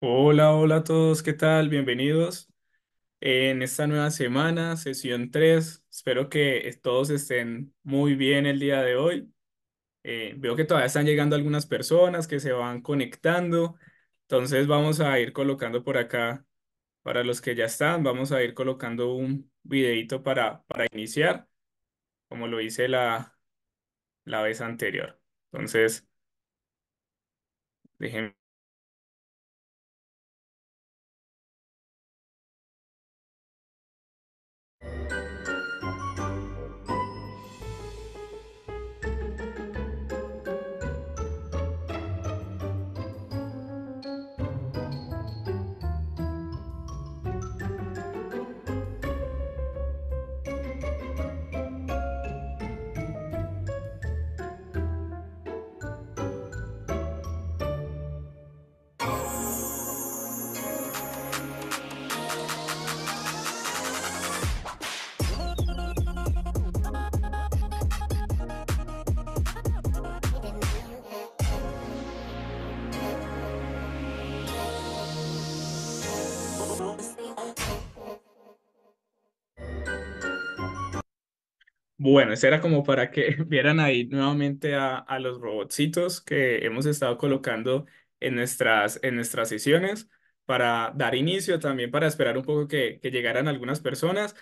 Hola, hola a todos, ¿qué tal? Bienvenidos en esta nueva semana, sesión 3. Espero que todos estén muy bien el día de hoy. Eh, veo que todavía están llegando algunas personas que se van conectando, entonces vamos a ir colocando por acá, para los que ya están, vamos a ir colocando un videito para, para iniciar, como lo hice la, la vez anterior. Entonces, déjenme Thank you. Bueno, eso era como para que vieran ahí nuevamente a, los robotcitos que hemos estado colocando en nuestras, en nuestras sesiones para dar inicio, también para esperar un poco que, que llegaran algunas personas.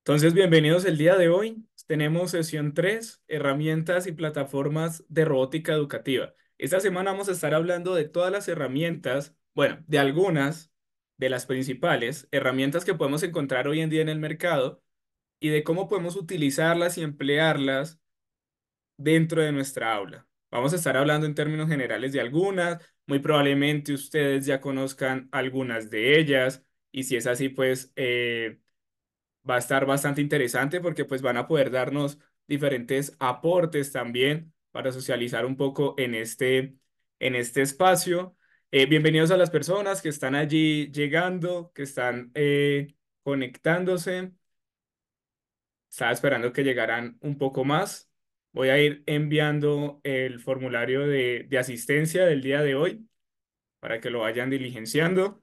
Entonces, bienvenidos el día de hoy. Tenemos sesión 3, herramientas y plataformas de robótica educativa. Esta semana vamos a estar hablando de todas las herramientas, bueno, de algunas de las principales herramientas que podemos encontrar hoy en día en el mercado y de cómo podemos utilizarlas y emplearlas dentro de nuestra aula. Vamos a estar hablando en términos generales de algunas, muy probablemente ustedes ya conozcan algunas de ellas y si es así, pues eh, va a estar bastante interesante porque pues van a poder darnos diferentes aportes también para socializar un poco en este, en este espacio. Eh, bienvenidos a las personas que están allí llegando, que están eh, conectándose estaba esperando que llegaran un poco más. Voy a ir enviando el formulario de, asistencia del día de hoy para que lo vayan diligenciando.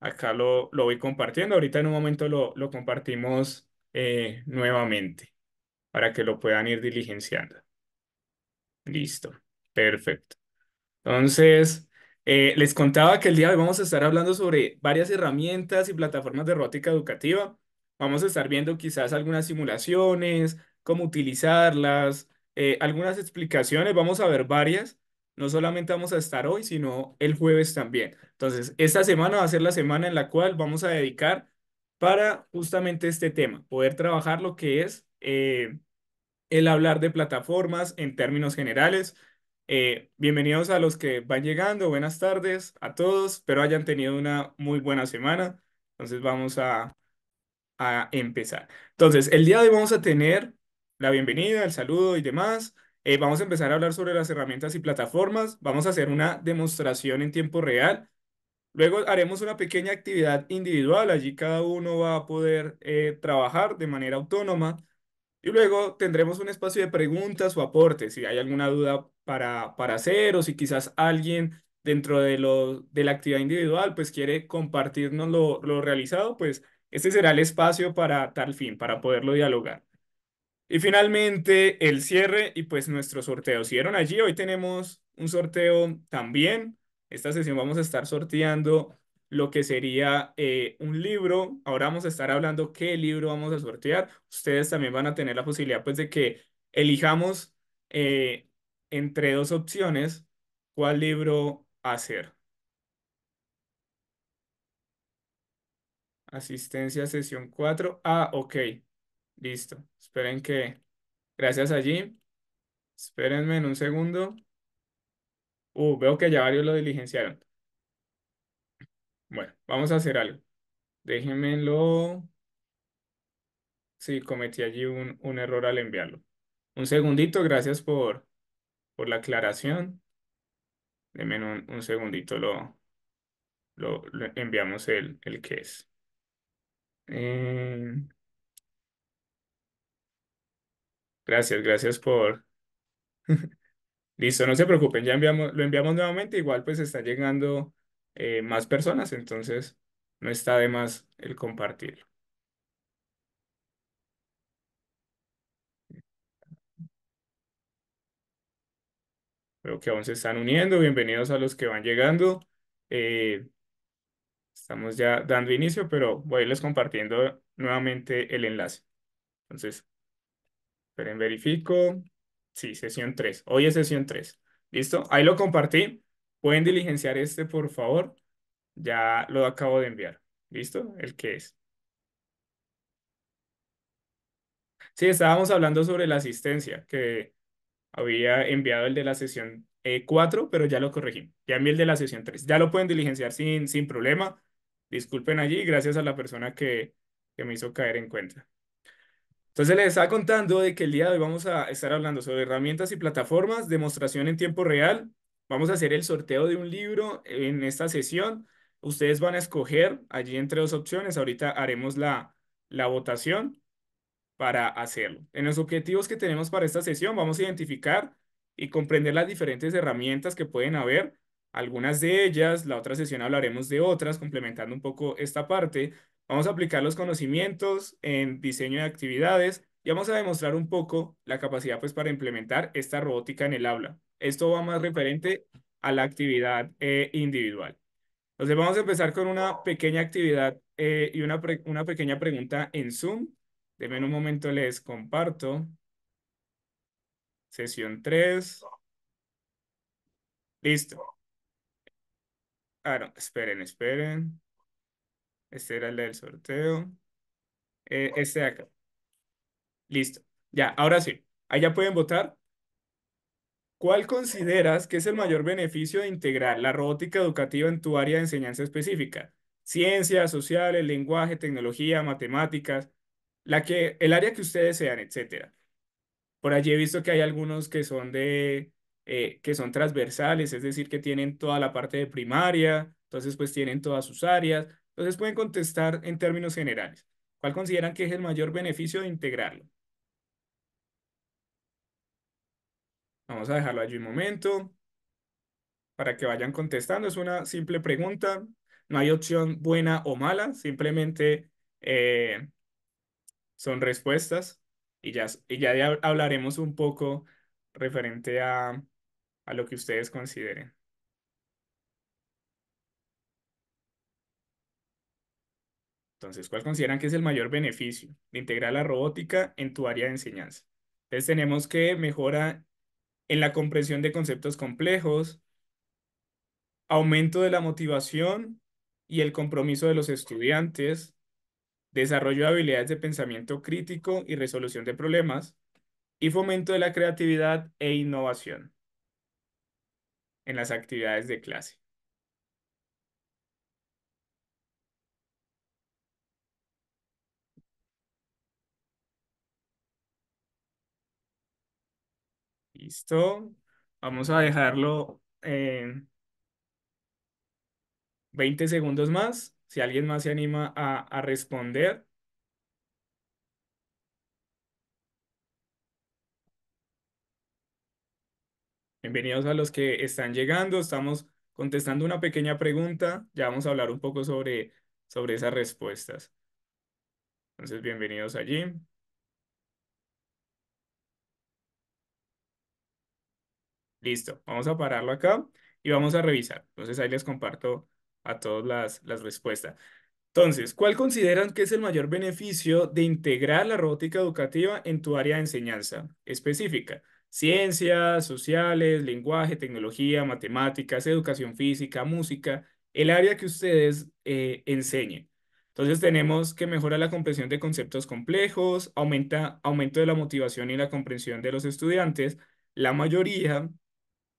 Acá lo, lo voy compartiendo. Ahorita en un momento lo, lo compartimos eh, nuevamente para que lo puedan ir diligenciando. Listo, perfecto. Entonces, eh, les contaba que el día de hoy vamos a estar hablando sobre varias herramientas y plataformas de robótica educativa. Vamos a estar viendo quizás algunas simulaciones, cómo utilizarlas, eh, algunas explicaciones, vamos a ver varias. No solamente vamos a estar hoy, sino el jueves también. Entonces, esta semana va a ser la semana en la cual vamos a dedicar para justamente este tema, poder trabajar lo que es eh, el hablar de plataformas en términos generales. Eh, bienvenidos a los que van llegando, buenas tardes a todos, espero hayan tenido una muy buena semana. Entonces vamos a a empezar. Entonces, el día de hoy vamos a tener la bienvenida, el saludo y demás. Eh, vamos a empezar a hablar sobre las herramientas y plataformas. Vamos a hacer una demostración en tiempo real. Luego haremos una pequeña actividad individual. Allí cada uno va a poder eh, trabajar de manera autónoma. Y luego tendremos un espacio de preguntas o aportes. Si hay alguna duda para, para hacer o si quizás alguien dentro de, lo, de la actividad individual pues quiere compartirnos lo, lo realizado, pues este será el espacio para tal fin, para poderlo dialogar. Y finalmente, el cierre y pues nuestro sorteo. Si vieron allí, hoy tenemos un sorteo también. Esta sesión vamos a estar sorteando lo que sería eh, un libro. Ahora vamos a estar hablando qué libro vamos a sortear. Ustedes también van a tener la posibilidad pues de que elijamos eh, entre dos opciones cuál libro hacer. Asistencia sesión 4. Ah, ok. Listo. Esperen que... Gracias allí. Espérenme en un segundo. Uh, veo que ya varios lo diligenciaron. Bueno, vamos a hacer algo. Déjenmelo. Sí, cometí allí un, un error al enviarlo. Un segundito, gracias por, por la aclaración. Denme un, un segundito, lo, lo, enviamos el, el que es. Eh, gracias, gracias por... Listo, no se preocupen, ya enviamos, lo enviamos nuevamente, igual pues está llegando eh, más personas, entonces no está de más el compartirlo. Veo que aún se están uniendo, bienvenidos a los que van llegando. Eh, Estamos ya dando inicio, pero voy a irles compartiendo nuevamente el enlace. Entonces, esperen, verifico. Sí, sesión 3. Hoy es sesión 3. ¿Listo? Ahí lo compartí. Pueden diligenciar este, por favor. Ya lo acabo de enviar. ¿Listo? El que es. Sí, estábamos hablando sobre la asistencia, que había enviado el de la sesión 4, eh, pero ya lo corregí. Ya envié el de la sesión 3. Ya lo pueden diligenciar sin, sin problema. Disculpen allí, gracias a la persona que, que me hizo caer en cuenta. Entonces les estaba contando de que el día de hoy vamos a estar hablando sobre herramientas y plataformas, demostración en tiempo real. Vamos a hacer el sorteo de un libro en esta sesión. Ustedes van a escoger allí entre dos opciones. Ahorita haremos la, la votación para hacerlo. En los objetivos que tenemos para esta sesión vamos a identificar y comprender las diferentes herramientas que pueden haber algunas de ellas, la otra sesión hablaremos de otras, complementando un poco esta parte. Vamos a aplicar los conocimientos en diseño de actividades y vamos a demostrar un poco la capacidad pues para implementar esta robótica en el aula. Esto va más referente a la actividad eh, individual. Entonces vamos a empezar con una pequeña actividad eh, y una, una pequeña pregunta en Zoom. Deme un momento, les comparto. Sesión 3. Listo. Ah, no, esperen, esperen. Este era el del sorteo. Eh, este de acá. Listo. Ya, ahora sí. Ahí ya pueden votar. ¿Cuál consideras que es el mayor beneficio de integrar la robótica educativa en tu área de enseñanza específica? Ciencias, sociales, lenguaje, tecnología, matemáticas, la que, el área que ustedes sean, etc. Por allí he visto que hay algunos que son de eh, que son transversales, es decir, que tienen toda la parte de primaria, entonces pues tienen todas sus áreas, entonces pueden contestar en términos generales. ¿Cuál consideran que es el mayor beneficio de integrarlo? Vamos a dejarlo allí un momento para que vayan contestando. Es una simple pregunta. No hay opción buena o mala. Simplemente eh, son respuestas. Y ya, y ya hablaremos un poco referente a, a lo que ustedes consideren. Entonces, ¿cuál consideran que es el mayor beneficio de integrar la robótica en tu área de enseñanza? Entonces, tenemos que mejora en la comprensión de conceptos complejos, aumento de la motivación y el compromiso de los estudiantes, desarrollo de habilidades de pensamiento crítico y resolución de problemas, y fomento de la creatividad e innovación en las actividades de clase. Listo. Vamos a dejarlo en eh, 20 segundos más. Si alguien más se anima a, a responder. Bienvenidos a los que están llegando. Estamos contestando una pequeña pregunta. Ya vamos a hablar un poco sobre, sobre esas respuestas. Entonces, bienvenidos allí. Listo, vamos a pararlo acá y vamos a revisar. Entonces, ahí les comparto a todos las, las respuestas. Entonces, ¿cuál consideran que es el mayor beneficio de integrar la robótica educativa en tu área de enseñanza específica? ciencias, sociales, lenguaje, tecnología, matemáticas, educación física, música, el área que ustedes eh, enseñen. Entonces tenemos que mejora la comprensión de conceptos complejos, aumenta, aumento de la motivación y la comprensión de los estudiantes. La mayoría,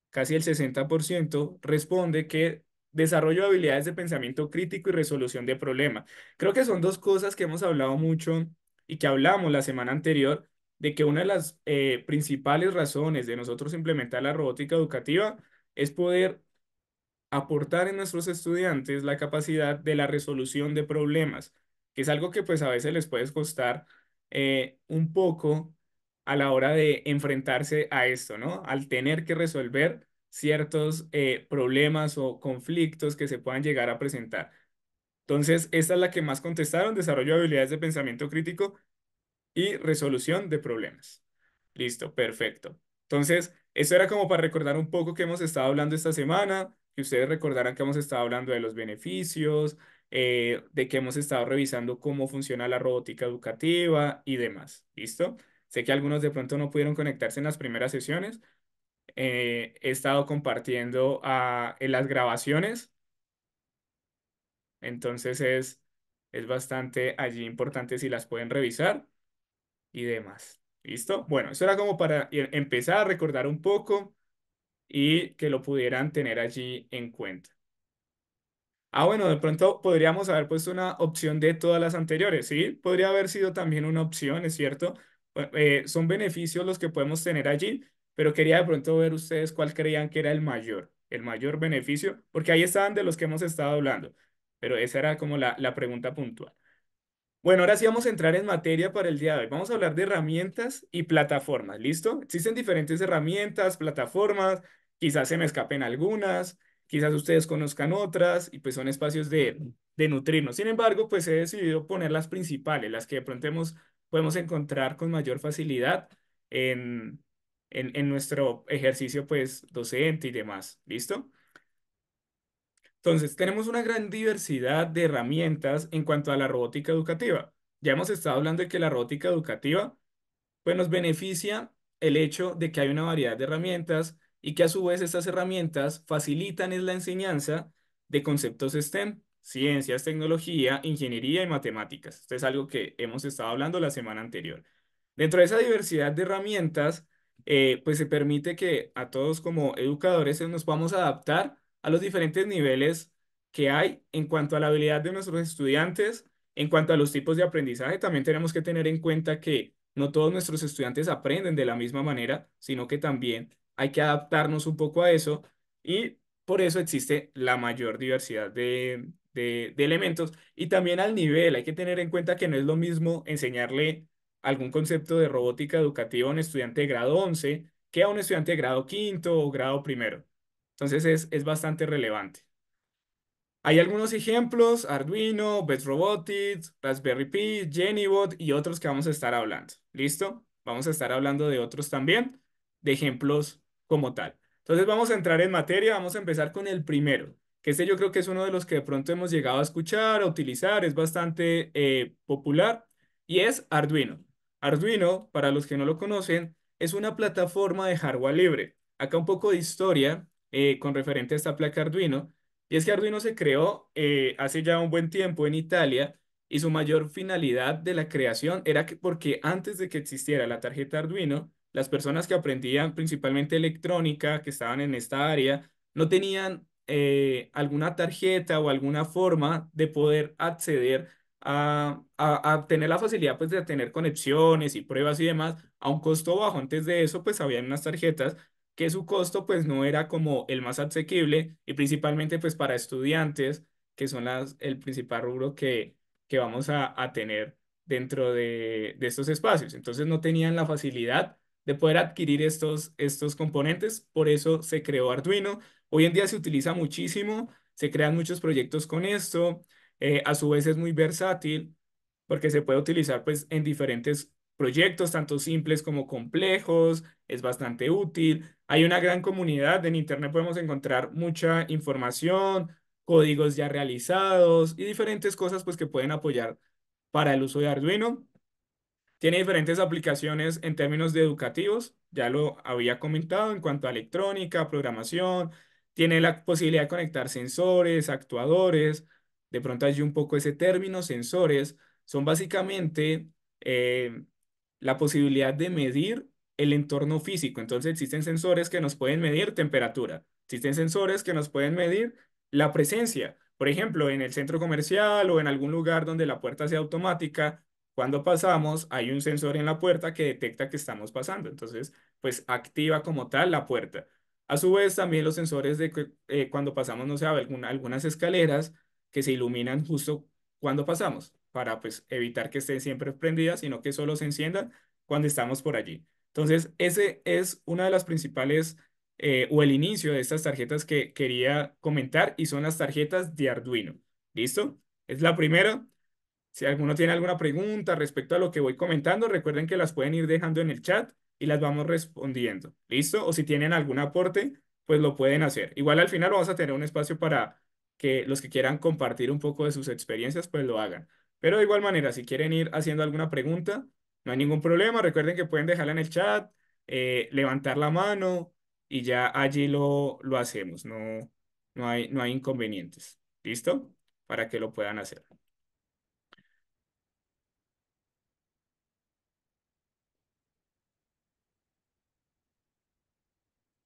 casi el 60%, responde que desarrollo habilidades de pensamiento crítico y resolución de problemas. Creo que son dos cosas que hemos hablado mucho y que hablamos la semana anterior, de que una de las eh, principales razones de nosotros implementar la robótica educativa es poder aportar en nuestros estudiantes la capacidad de la resolución de problemas, que es algo que pues a veces les puede costar eh, un poco a la hora de enfrentarse a esto, ¿no? Al tener que resolver ciertos eh, problemas o conflictos que se puedan llegar a presentar. Entonces, esta es la que más contestaron, desarrollo de habilidades de pensamiento crítico y resolución de problemas. Listo, perfecto. Entonces, eso era como para recordar un poco que hemos estado hablando esta semana, que ustedes recordaran que hemos estado hablando de los beneficios, eh, de que hemos estado revisando cómo funciona la robótica educativa y demás. ¿Listo? Sé que algunos de pronto no pudieron conectarse en las primeras sesiones. Eh, he estado compartiendo ah, en las grabaciones. Entonces es, es bastante allí importante si las pueden revisar y demás. ¿Listo? Bueno, eso era como para e, empezar a recordar un poco y que lo pudieran tener allí en cuenta. Ah, bueno, de pronto podríamos haber puesto una opción de todas las anteriores, ¿sí? Podría haber sido también una opción, ¿es cierto? Eh, son beneficios los que podemos tener allí, pero quería de pronto ver ustedes cuál creían que era el mayor, el mayor beneficio, porque ahí estaban de los que hemos estado hablando, pero esa era como la, la pregunta puntual. Bueno, ahora sí vamos a entrar en materia para el día de hoy. Vamos a hablar de herramientas y plataformas, ¿listo? Existen diferentes herramientas, plataformas, quizás se me escapen algunas, quizás ustedes conozcan otras y pues son espacios de, nutrirnos. Sin embargo, pues he decidido poner las principales, las que de pronto podemos encontrar con mayor facilidad en, en nuestro ejercicio pues docente y demás, ¿listo? Entonces, tenemos una gran diversidad de herramientas en cuanto a la robótica educativa. Ya hemos estado hablando de que la robótica educativa pues nos beneficia el hecho de que hay una variedad de herramientas y que a su vez estas herramientas facilitan la enseñanza de conceptos STEM, ciencias, tecnología, ingeniería y matemáticas. Esto es algo que hemos estado hablando la semana anterior. Dentro de esa diversidad de herramientas, eh, pues se permite que a todos como educadores nos podamos adaptar a los diferentes niveles que hay en cuanto a la habilidad de nuestros estudiantes, en cuanto a los tipos de aprendizaje, también tenemos que tener en cuenta que no todos nuestros estudiantes aprenden de la misma manera, sino que también hay que adaptarnos un poco a eso y por eso existe la mayor diversidad de, elementos y también al nivel. Hay que tener en cuenta que no es lo mismo enseñarle algún concepto de robótica educativa a un estudiante de grado 11 que a un estudiante de grado quinto o grado primero. Entonces es, bastante relevante. Hay algunos ejemplos, Arduino, Best Robotics, Raspberry Pi, Genibot, y otros que vamos a estar hablando. ¿Listo? Vamos a estar hablando de otros también, de ejemplos como tal. Entonces vamos a entrar en materia, vamos a empezar con el primero, que este yo creo que es uno de los que de pronto hemos llegado a escuchar, a utilizar, es bastante eh, popular, y es Arduino. Arduino, para los que no lo conocen, es una plataforma de hardware libre. Acá un poco de historia, eh, con referente a esta placa Arduino. Y es que Arduino se creó eh, hace ya un buen tiempo en Italia y su mayor finalidad de la creación era que porque antes de que existiera la tarjeta Arduino, las personas que aprendían principalmente electrónica, que estaban en esta área, no tenían eh, alguna tarjeta o alguna forma de poder acceder a, tener la facilidad pues de tener conexiones y pruebas y demás a un costo bajo. Antes de eso pues había unas tarjetas que su costo pues no era como el más asequible y principalmente pues para estudiantes, que son las, el principal rubro que, que vamos a, tener dentro de, estos espacios. Entonces no tenían la facilidad de poder adquirir estos, estos componentes, por eso se creó Arduino. Hoy en día se utiliza muchísimo, se crean muchos proyectos con esto, eh, a su vez es muy versátil porque se puede utilizar pues en diferentes proyectos tanto simples como complejos, es bastante útil. Hay una gran comunidad, en Internet podemos encontrar mucha información, códigos ya realizados y diferentes cosas pues, que pueden apoyar para el uso de Arduino. Tiene diferentes aplicaciones en términos de educativos, ya lo había comentado en cuanto a electrónica, programación, tiene la posibilidad de conectar sensores, actuadores, de pronto hay un poco ese término, sensores, son básicamente eh, la posibilidad de medir el entorno físico. Entonces existen sensores que nos pueden medir temperatura, existen sensores que nos pueden medir la presencia. Por ejemplo, en el centro comercial o en algún lugar donde la puerta sea automática, cuando pasamos hay un sensor en la puerta que detecta que estamos pasando. Entonces, pues activa como tal la puerta. A su vez, también los sensores de eh, cuando pasamos, no sé, alguna, algunas escaleras que se iluminan justo cuando pasamos para pues evitar que estén siempre prendidas, sino que solo se enciendan cuando estamos por allí. Entonces, ese es una de las principales eh, o el inicio de estas tarjetas que quería comentar y son las tarjetas de Arduino. ¿Listo? Es la primera. Si alguno tiene alguna pregunta respecto a lo que voy comentando, recuerden que las pueden ir dejando en el chat y las vamos respondiendo. ¿Listo? O si tienen algún aporte, pues lo pueden hacer. Igual al final vamos a tener un espacio para que los que quieran compartir un poco de sus experiencias, pues lo hagan. Pero de igual manera, si quieren ir haciendo alguna pregunta, no hay ningún problema. Recuerden que pueden dejarla en el chat, eh, levantar la mano y ya allí lo, lo hacemos. No, no, hay, no hay inconvenientes. ¿Listo? Para que lo puedan hacer.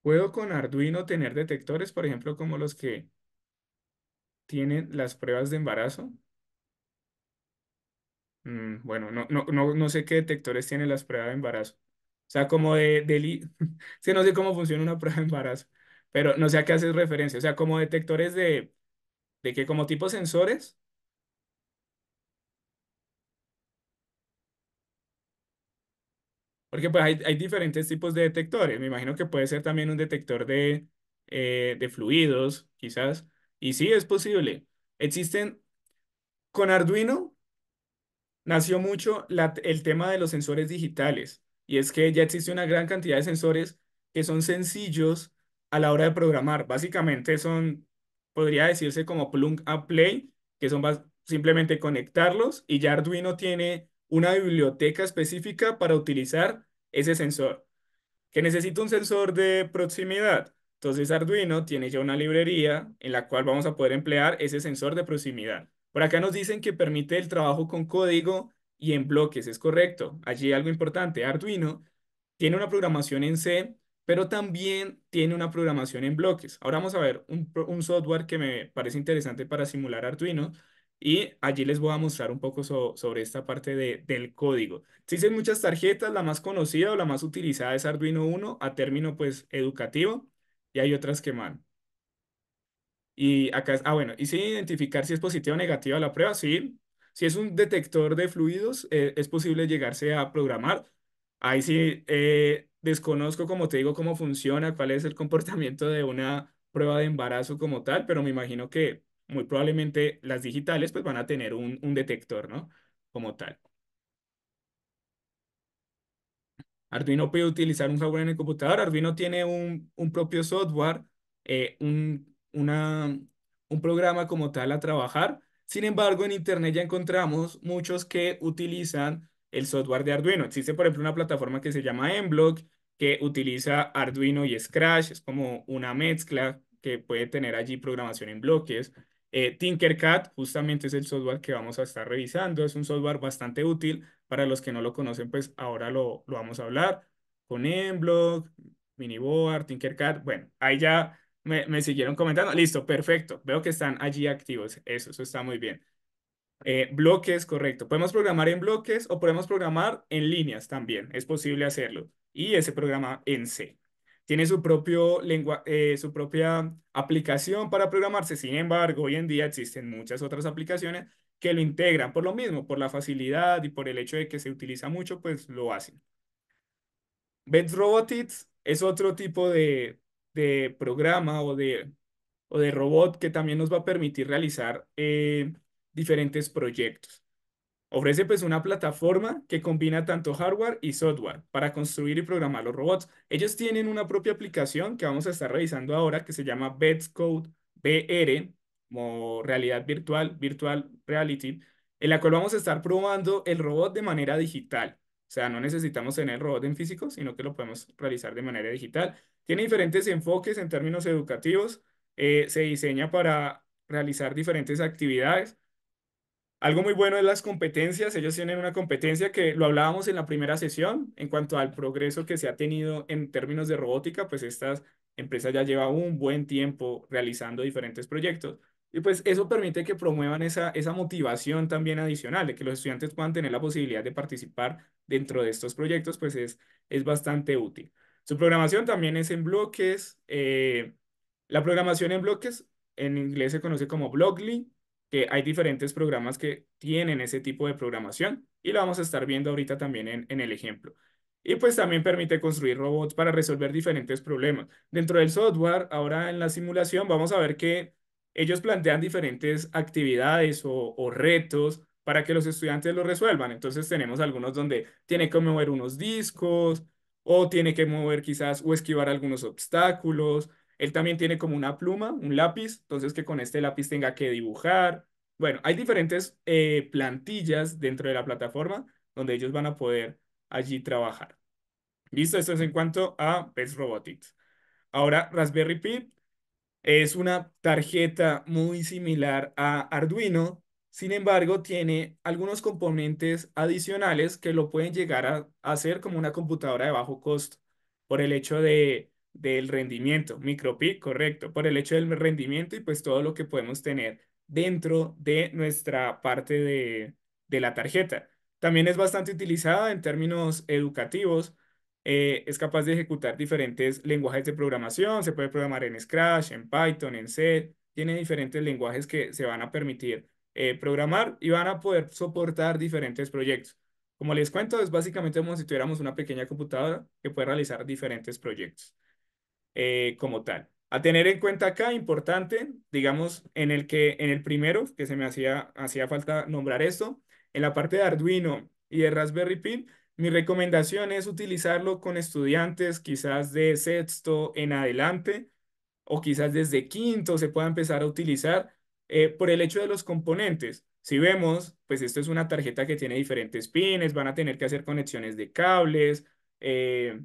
¿Puedo con Arduino tener detectores, por ejemplo, como los que tienen las pruebas de embarazo? Mm, bueno, no, no, sé qué detectores tienen las pruebas de embarazo. O sea, como de, de no sé cómo funciona una prueba de embarazo, pero no sé a qué haces referencia. O sea, como detectores de, de qué? como tipo sensores. Porque pues hay, hay diferentes tipos de detectores. Me imagino que puede ser también un detector de, eh, de fluidos, quizás. Y sí, es posible. Existen, con Arduino nació mucho el tema de los sensores digitales. Y es que ya existe una gran cantidad de sensores que son sencillos a la hora de programar. Básicamente son, podría decirse como plug and play, que son simplemente conectarlos y ya Arduino tiene una biblioteca específica para utilizar ese sensor. Que necesita un sensor de proximidad. Entonces Arduino tiene ya una librería en la cual vamos a poder emplear ese sensor de proximidad. Por acá nos dicen que permite el trabajo con código y en bloques, es correcto. Allí algo importante, Arduino tiene una programación en C, pero también tiene una programación en bloques. Ahora vamos a ver un, software que me parece interesante para simular Arduino y allí les voy a mostrar un poco sobre esta parte de, del código. Existen muchas tarjetas, la más conocida o la más utilizada es Arduino 1 a término pues educativo y hay otras que más. Y acá, ah, bueno, y si identificar si es positiva o negativa la prueba, sí. Si es un detector de fluidos, eh, es posible llegarse a programar. Ahí sí, eh, desconozco, como te digo, cómo funciona, cuál es el comportamiento de una prueba de embarazo como tal, pero me imagino que muy probablemente las digitales pues van a tener un, detector, ¿no? Como tal. Arduino puede utilizar un software en el computador. Arduino tiene un, un propio software, eh, un, una, un programa como tal a trabajar. Sin embargo, en Internet ya encontramos muchos que utilizan el software de Arduino. Existe, por ejemplo, una plataforma que se llama Enblock, que utiliza Arduino y Scratch. Es como una mezcla que puede tener allí programación en bloques. Eh, Tinkercad justamente es el software que vamos a estar revisando. Es un software bastante útil. Para los que no lo conocen, pues ahora lo, lo vamos a hablar con Enblock, Miniboard, Tinkercad. Bueno, ahí ya me, siguieron comentando. Listo, perfecto. Veo que están allí activos. Eso, eso está muy bien. Eh, bloques, correcto. Podemos programar en bloques o podemos programar en líneas también. Es posible hacerlo. Y ese programa en C. Tiene su, propio lengua, eh, su propia aplicación para programarse. Sin embargo, hoy en día existen muchas otras aplicaciones que lo integran por lo mismo, por la facilidad y por el hecho de que se utiliza mucho, pues lo hacen. Bed Robotics es otro tipo de, de programa o de, o de robot que también nos va a permitir realizar eh, diferentes proyectos. Ofrece pues una plataforma que combina tanto hardware y software para construir y programar los robots. Ellos tienen una propia aplicación que vamos a estar revisando ahora que se llama Bets Code VR, como realidad virtual, virtual reality, en la cual vamos a estar probando el robot de manera digital. O sea, no necesitamos tener el robot en físico, sino que lo podemos realizar de manera digital. Tiene diferentes enfoques en términos educativos. Eh, se diseña para realizar diferentes actividades. Algo muy bueno es las competencias. Ellos tienen una competencia que lo hablábamos en la primera sesión en cuanto al progreso que se ha tenido en términos de robótica, pues estas empresas ya lleva un buen tiempo realizando diferentes proyectos. Y pues eso permite que promuevan esa, esa motivación también adicional, de que los estudiantes puedan tener la posibilidad de participar dentro de estos proyectos, pues es, es bastante útil. Su programación también es en bloques. Eh, la programación en bloques en inglés se conoce como Blockly, que hay diferentes programas que tienen ese tipo de programación y lo vamos a estar viendo ahorita también en, en el ejemplo. Y pues también permite construir robots para resolver diferentes problemas. Dentro del software, ahora en la simulación, vamos a ver que ellos plantean diferentes actividades o, retos para que los estudiantes lo resuelvan. Entonces tenemos algunos donde tiene que mover unos discos o tiene que mover quizás o esquivar algunos obstáculos. Él también tiene como una pluma, un lápiz, entonces que con este lápiz tenga que dibujar. Bueno, hay diferentes eh, plantillas dentro de la plataforma donde ellos van a poder allí trabajar. Listo, esto es en cuanto a best Robotics. Ahora, Raspberry Pi es una tarjeta muy similar a Arduino, sin embargo, tiene algunos componentes adicionales que lo pueden llegar a hacer como una computadora de bajo costo, por el hecho de, del rendimiento, micro:pic, correcto, por el hecho del rendimiento y pues todo lo que podemos tener dentro de nuestra parte de la tarjeta. También es bastante utilizada en términos educativos eh, es capaz de ejecutar diferentes lenguajes de programación, se puede programar en Scratch, en Python, en C, tiene diferentes lenguajes que se van a permitir eh, programar y van a poder soportar diferentes proyectos. Como les cuento, es básicamente como si tuviéramos una pequeña computadora que puede realizar diferentes proyectos eh, como tal. A tener en cuenta acá, importante, digamos, en el que en el primero, que se me hacía, hacía falta nombrar esto, en la parte de Arduino y de Raspberry Pi, mi recomendación es utilizarlo con estudiantes quizás de sexto en adelante o quizás desde quinto se pueda empezar a utilizar eh, por el hecho de los componentes. Si vemos, pues esto es una tarjeta que tiene diferentes pines, van a tener que hacer conexiones de cables. Eh,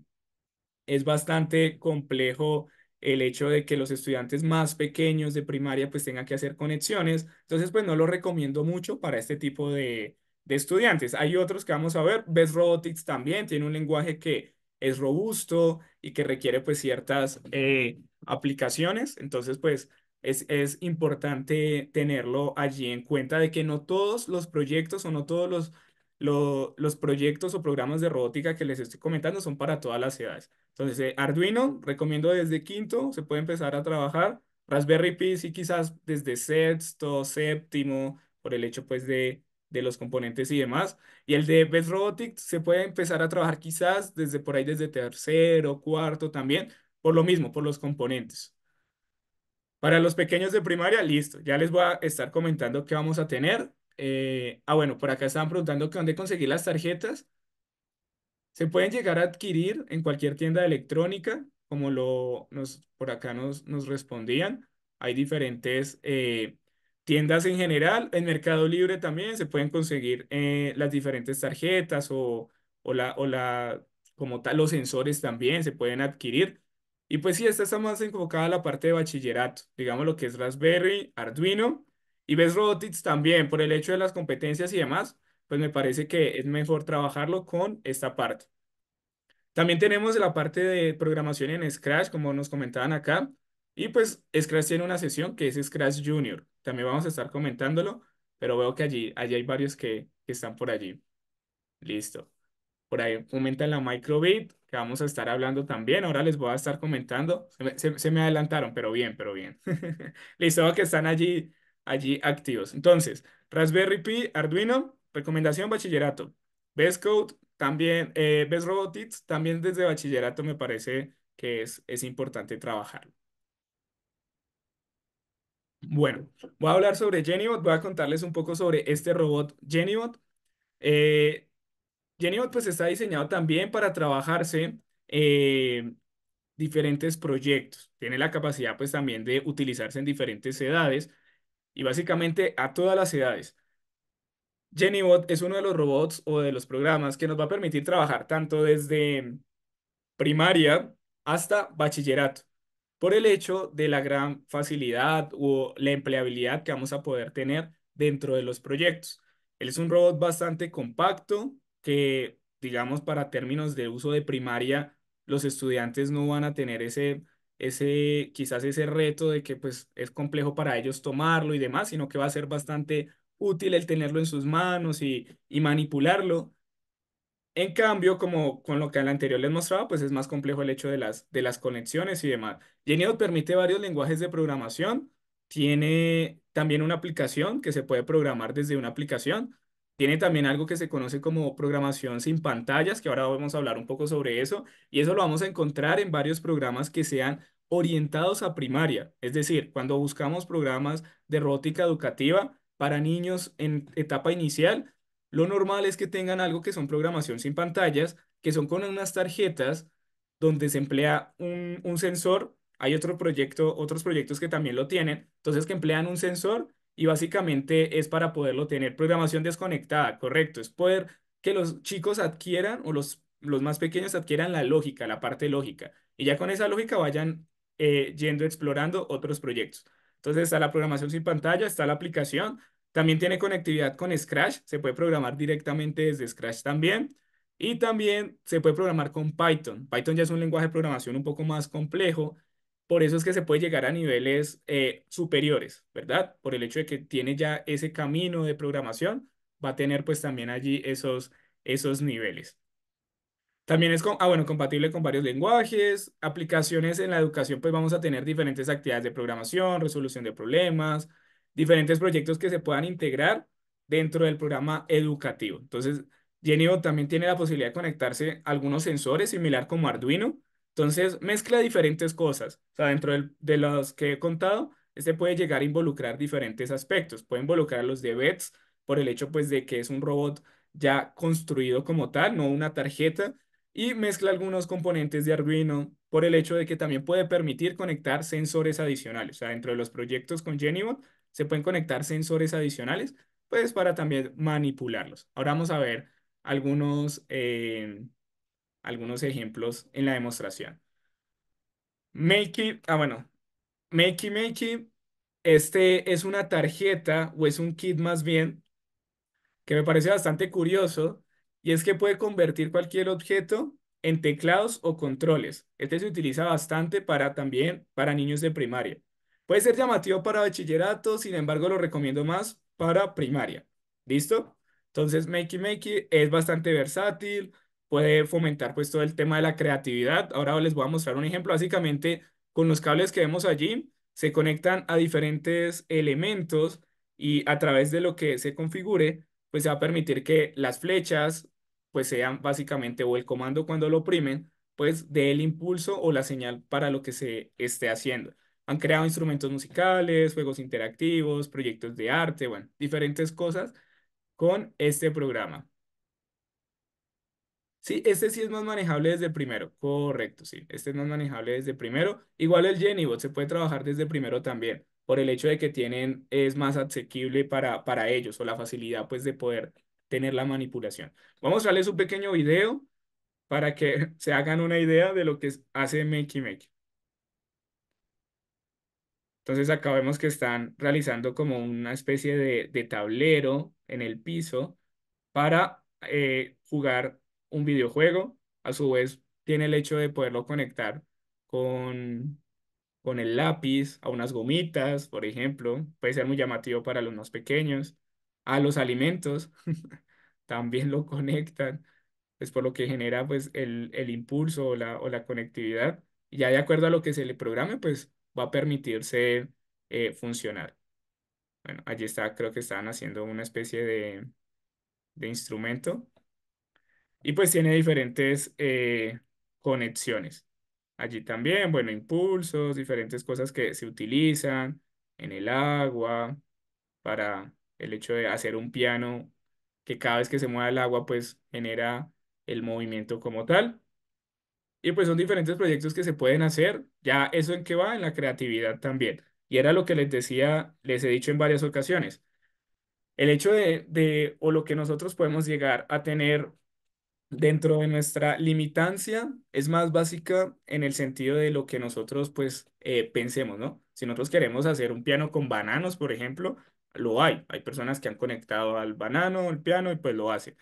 es bastante complejo el hecho de que los estudiantes más pequeños de primaria pues tengan que hacer conexiones. Entonces, pues no lo recomiendo mucho para este tipo de, de estudiantes. Hay otros que vamos a ver, Best Robotics también tiene un lenguaje que es robusto y que requiere pues ciertas eh, aplicaciones, entonces pues es, es importante tenerlo allí en cuenta de que no todos los proyectos o no todos los, los proyectos o programas de robótica que les estoy comentando son para todas las edades. Entonces, eh, Arduino, recomiendo desde quinto, se puede empezar a trabajar. Raspberry Pi sí quizás desde sexto, séptimo, por el hecho pues de, de los componentes y demás. Y el de Best Robotics se puede empezar a trabajar quizás desde por ahí, desde tercero, cuarto también, por lo mismo, por los componentes. Para los pequeños de primaria, listo. Ya les voy a estar comentando qué vamos a tener. Eh, ah, bueno, por acá estaban preguntando que dónde conseguir las tarjetas. Se pueden llegar a adquirir en cualquier tienda electrónica, como lo nos, por acá nos, nos respondían. Hay diferentes eh, tiendas en general, en Mercado Libre también se pueden conseguir eh, las diferentes tarjetas o, o, la, o la, como tal, los sensores también se pueden adquirir. Y pues sí, esta está más enfocada a la parte de bachillerato, digamos lo que es Raspberry, Arduino y ves Robotics también, por el hecho de las competencias y demás, pues me parece que es mejor trabajarlo con esta parte. También tenemos la parte de programación en Scratch, como nos comentaban acá. Y pues Scratch tiene una sesión que es Scratch Junior. También vamos a estar comentándolo, pero veo que allí, allí hay varios que, están por allí. Listo. Por ahí comentan la microbit, que vamos a estar hablando también. Ahora les voy a estar comentando. Se me, adelantaron, pero bien, pero bien. Listo, que están allí, allí activos. Entonces, Raspberry Pi, Arduino, recomendación bachillerato. Best Code, también, eh, Best Robotics, también desde bachillerato me parece que es, es importante trabajarlo. Bueno, voy a hablar sobre Genibot, voy a contarles un poco sobre este robot Genibot. Eh, pues está diseñado también para trabajarse en eh, diferentes proyectos. Tiene la capacidad pues también de utilizarse en diferentes edades y básicamente a todas las edades. Genibot es uno de los robots o de los programas que nos va a permitir trabajar tanto desde primaria hasta bachillerato por el hecho de la gran facilidad o la empleabilidad que vamos a poder tener dentro de los proyectos. Él es un robot bastante compacto que, digamos, para términos de uso de primaria, los estudiantes no van a tener ese, ese quizás ese reto de que pues es complejo para ellos tomarlo y demás, sino que va a ser bastante útil el tenerlo en sus manos y, y manipularlo. En cambio, como con lo que en anterior les mostraba, pues es más complejo el hecho de las, de las conexiones y demás. Genio permite varios lenguajes de programación. Tiene también una aplicación que se puede programar desde una aplicación. Tiene también algo que se conoce como programación sin pantallas, que ahora vamos a hablar un poco sobre eso. Y eso lo vamos a encontrar en varios programas que sean orientados a primaria. Es decir, cuando buscamos programas de robótica educativa para niños en etapa inicial, lo normal es que tengan algo que son programación sin pantallas, que son con unas tarjetas donde se emplea un, sensor. Hay otro proyecto, otros proyectos que también lo tienen. Entonces, que emplean un sensor y básicamente es para poderlo tener. Programación desconectada, correcto. Es poder que los chicos adquieran o los, los más pequeños adquieran la lógica, la parte lógica. Y ya con esa lógica vayan eh, yendo explorando otros proyectos. Entonces está la programación sin pantalla, está la aplicación, también tiene conectividad con Scratch, se puede programar directamente desde Scratch también. Y también se puede programar con Python. Python ya es un lenguaje de programación un poco más complejo, por eso es que se puede llegar a niveles eh, superiores, ¿verdad? Por el hecho de que tiene ya ese camino de programación, va a tener pues también allí esos, esos niveles. También es ah, bueno, compatible con varios lenguajes, aplicaciones en la educación, pues vamos a tener diferentes actividades de programación, resolución de problemas, diferentes proyectos que se puedan integrar dentro del programa educativo. Entonces, Genibot también tiene la posibilidad de conectarse a algunos sensores, similar como Arduino. Entonces, mezcla diferentes cosas. O sea, dentro de los que he contado, este puede llegar a involucrar diferentes aspectos. Puede involucrar los de BETS por el hecho pues, de que es un robot ya construido como tal, no una tarjeta, y mezcla algunos componentes de Arduino por el hecho de que también puede permitir conectar sensores adicionales. O sea, dentro de los proyectos con Genibot se pueden conectar sensores adicionales, pues para también manipularlos. Ahora vamos a ver algunos, eh, algunos ejemplos en la demostración. Makey, ah bueno, Makey Makey, este es una tarjeta o es un kit más bien que me parece bastante curioso y es que puede convertir cualquier objeto en teclados o controles. Este se utiliza bastante para también para niños de primaria. Puede ser llamativo para bachillerato, sin embargo lo recomiendo más para primaria. ¿Listo? Entonces Makey Makey es bastante versátil, puede fomentar pues todo el tema de la creatividad. Ahora les voy a mostrar un ejemplo. Básicamente con los cables que vemos allí se conectan a diferentes elementos y a través de lo que se configure pues se va a permitir que las flechas pues sean básicamente o el comando cuando lo oprimen pues dé el impulso o la señal para lo que se esté haciendo. Han creado instrumentos musicales, juegos interactivos, proyectos de arte, bueno, diferentes cosas con este programa. Sí, este sí es más manejable desde primero. Correcto, sí. Este es más manejable desde primero. Igual el Genibot se puede trabajar desde primero también, por el hecho de que tienen, es más asequible para, para ellos o la facilidad pues de poder tener la manipulación. Vamos a darles un pequeño video para que se hagan una idea de lo que hace Makey Makey. Entonces acá vemos que están realizando como una especie de, tablero en el piso para eh, jugar un videojuego. A su vez tiene el hecho de poderlo conectar con, con el lápiz, a unas gomitas, por ejemplo. Puede ser muy llamativo para los más pequeños. A los alimentos también lo conectan. Es por lo que genera pues el, el impulso o la, o la conectividad. Y ya de acuerdo a lo que se le programe, pues va a permitirse eh, funcionar. Bueno, allí está, creo que están haciendo una especie de, instrumento. Y pues tiene diferentes eh, conexiones. Allí también, bueno, impulsos, diferentes cosas que se utilizan en el agua para el hecho de hacer un piano que cada vez que se mueve el agua pues genera el movimiento como tal. Y pues son diferentes proyectos que se pueden hacer. Ya eso en qué va, en la creatividad también. Y era lo que les decía, les he dicho en varias ocasiones. El hecho de, o lo que nosotros podemos llegar a tener dentro de nuestra limitancia es más básica en el sentido de lo que nosotros pues eh, pensemos, ¿no? Si nosotros queremos hacer un piano con bananos, por ejemplo, lo hay. Hay personas que han conectado al banano, el piano y pues lo hacen.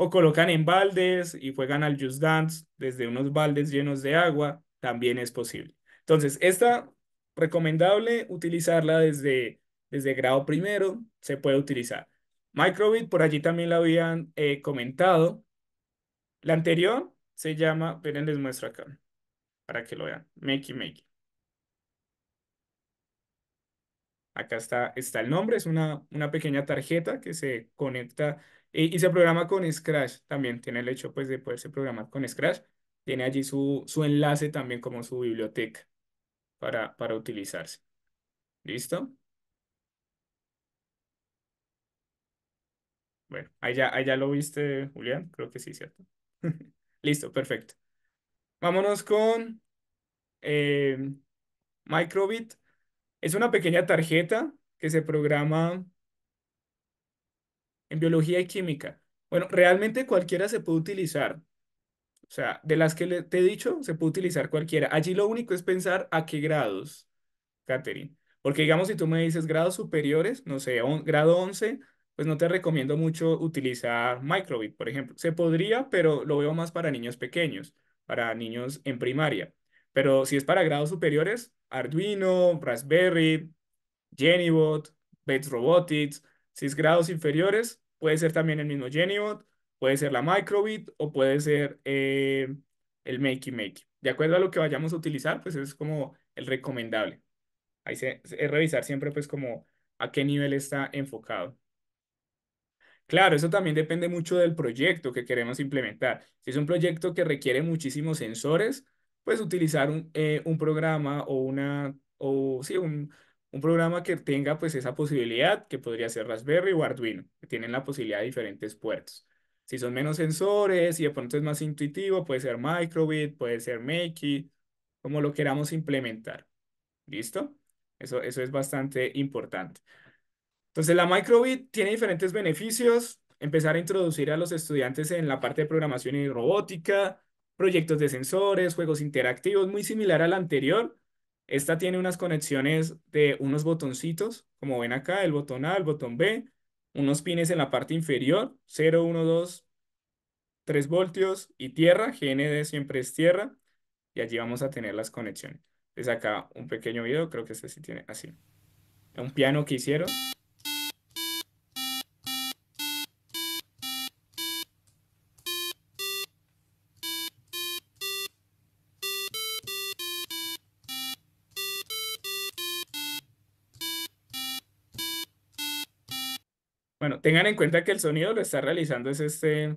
O colocan en baldes y juegan al Just Dance desde unos baldes llenos de agua, también es posible. Entonces, esta recomendable utilizarla desde, desde grado primero, se puede utilizar. Microbit, por allí también la habían eh, comentado. La anterior se llama, ven les muestro acá, para que lo vean, Makey Makey. Acá está, está el nombre, es una, una pequeña tarjeta que se conecta y, se programa con Scratch también, tiene el hecho pues de poderse programar con Scratch. Tiene allí su, su enlace también como su biblioteca para, para utilizarse. ¿Listo? Bueno, ahí ya lo viste, Julián. Creo que sí, ¿cierto? Listo, perfecto. Vámonos con eh, Microbit. Es una pequeña tarjeta que se programa en biología y química. Bueno, realmente cualquiera se puede utilizar. O sea, de las que te he dicho, se puede utilizar cualquiera. Allí lo único es pensar a qué grados, Catherine. Porque digamos, si tú me dices grados superiores, no sé, grado 11, pues no te recomiendo mucho utilizar Microbit, por ejemplo. Se podría, pero lo veo más para niños pequeños, para niños en primaria. Pero si es para grados superiores, Arduino, Raspberry, Genibot, Pet Robotics, 6 grados inferiores, puede ser también el mismo Genibot, puede ser la Microbit o puede ser eh, el Makey Makey. De acuerdo a lo que vayamos a utilizar, pues es como el recomendable. Ahí se, revisar siempre pues como a qué nivel está enfocado. Claro, eso también depende mucho del proyecto que queremos implementar. Si es un proyecto que requiere muchísimos sensores, pues utilizar un, eh, un programa o una, o sí, un, un programa que tenga pues esa posibilidad, que podría ser Raspberry o Arduino, que tienen la posibilidad de diferentes puertos. Si son menos sensores y de pronto es más intuitivo, puede ser Microbit, puede ser Makey, como lo queramos implementar. ¿Listo? Eso, eso es bastante importante. Entonces la Microbit tiene diferentes beneficios. Empezar a introducir a los estudiantes en la parte de programación y robótica, proyectos de sensores, juegos interactivos, muy similar al anterior, esta tiene unas conexiones de unos botoncitos, como ven acá, el botón A, el botón B, unos pines en la parte inferior, 0, 1, 2, 3 voltios y tierra, GND siempre es tierra, y allí vamos a tener las conexiones. Es acá un pequeño video, creo que este sí tiene así. Un piano que hicieron. Tengan en cuenta que el sonido lo está realizando es este,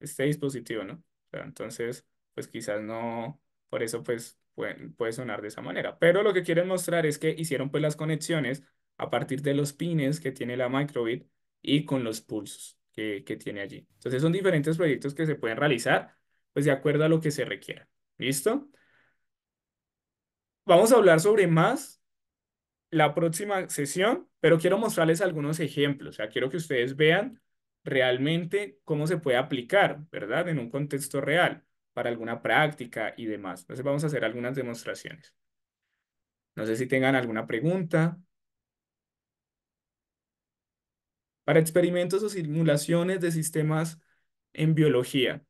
este dispositivo, ¿no? entonces, pues quizás no, por eso pues puede, sonar de esa manera. Pero lo que quieren mostrar es que hicieron pues las conexiones a partir de los pines que tiene la microbit y con los pulsos que, que tiene allí. Entonces son diferentes proyectos que se pueden realizar pues de acuerdo a lo que se requiera. ¿Listo? Vamos a hablar sobre más la próxima sesión, pero quiero mostrarles algunos ejemplos. O sea, quiero que ustedes vean realmente cómo se puede aplicar, ¿verdad? En un contexto real, para alguna práctica y demás. Entonces vamos a hacer algunas demostraciones. No sé si tengan alguna pregunta. Para experimentos o simulaciones de sistemas en biología.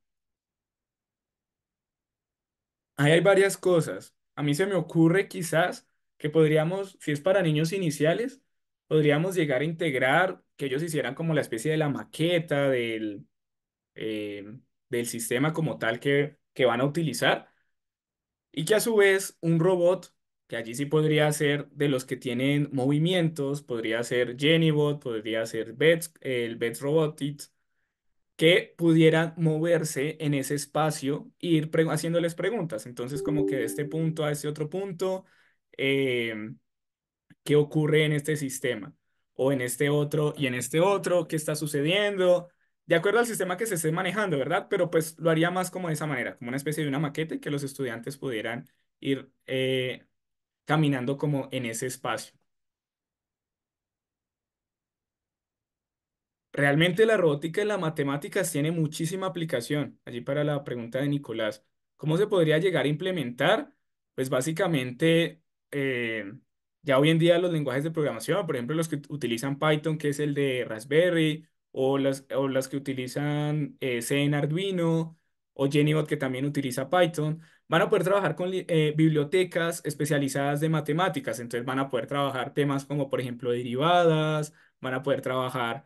Ahí hay varias cosas. A mí se me ocurre quizás que podríamos, si es para niños iniciales, podríamos llegar a integrar que ellos hicieran como la especie de la maqueta del, em, del sistema como tal que, que van a utilizar y que a su vez un robot, que allí sí podría ser de los que tienen movimientos, podría ser Jennybot, podría ser Bets, el Bets Robotics, que pudieran moverse en ese espacio e ir haciéndoles preguntas. Entonces, como que de este punto a este otro punto, Em, qué ocurre en este sistema o en este otro y en este otro, qué está sucediendo, de acuerdo al sistema que se esté manejando, ¿verdad? Pero pues lo haría más como de esa manera, como una especie de una maqueta y que los estudiantes pudieran ir eh, caminando como en ese espacio. Realmente la robótica y la matemáticas tiene muchísima aplicación. Allí para la pregunta de Nicolás, ¿cómo se podría llegar a implementar? Pues básicamente eh, ya hoy en día los lenguajes de programación, por ejemplo, los que utilizan Python, que es el de Raspberry, o las, o las que utilizan eh, C en Arduino, o Jenny que también utiliza Python, van a poder trabajar con eh, bibliotecas especializadas de matemáticas. Entonces van a poder trabajar temas como, por ejemplo, derivadas, van a poder trabajar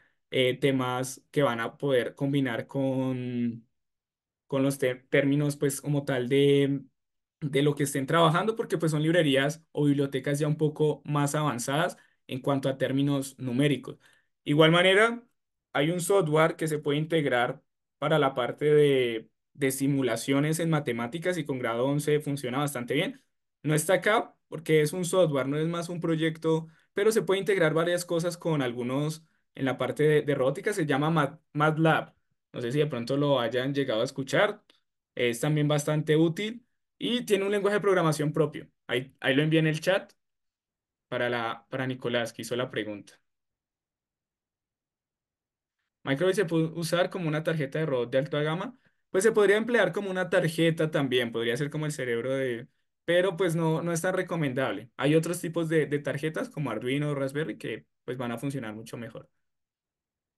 temas que van a poder combinar con, con los términos, pues, como tal de de lo que estén trabajando, porque pues son librerías o bibliotecas ya un poco más avanzadas en cuanto a términos numéricos. Igual manera, hay un software que se puede integrar para la parte de, de simulaciones en matemáticas y con grado 11 funciona bastante bien. No está acá porque es un software, no es más un proyecto, pero se puede integrar varias cosas con algunos en la parte de, de robótica, se llama MATLAB. No sé si de pronto lo hayan llegado a escuchar. Es también bastante útil y tiene un lenguaje de programación propio. Ahí, ahí lo envié en el chat para, la, para Nicolás, que hizo la pregunta. Microsoft se puede usar como una tarjeta de robot de alta gama. Pues se podría emplear como una tarjeta también, podría ser como el cerebro de... Pero pues no, no es tan recomendable. Hay otros tipos de, de tarjetas como Arduino o Raspberry que pues van a funcionar mucho mejor.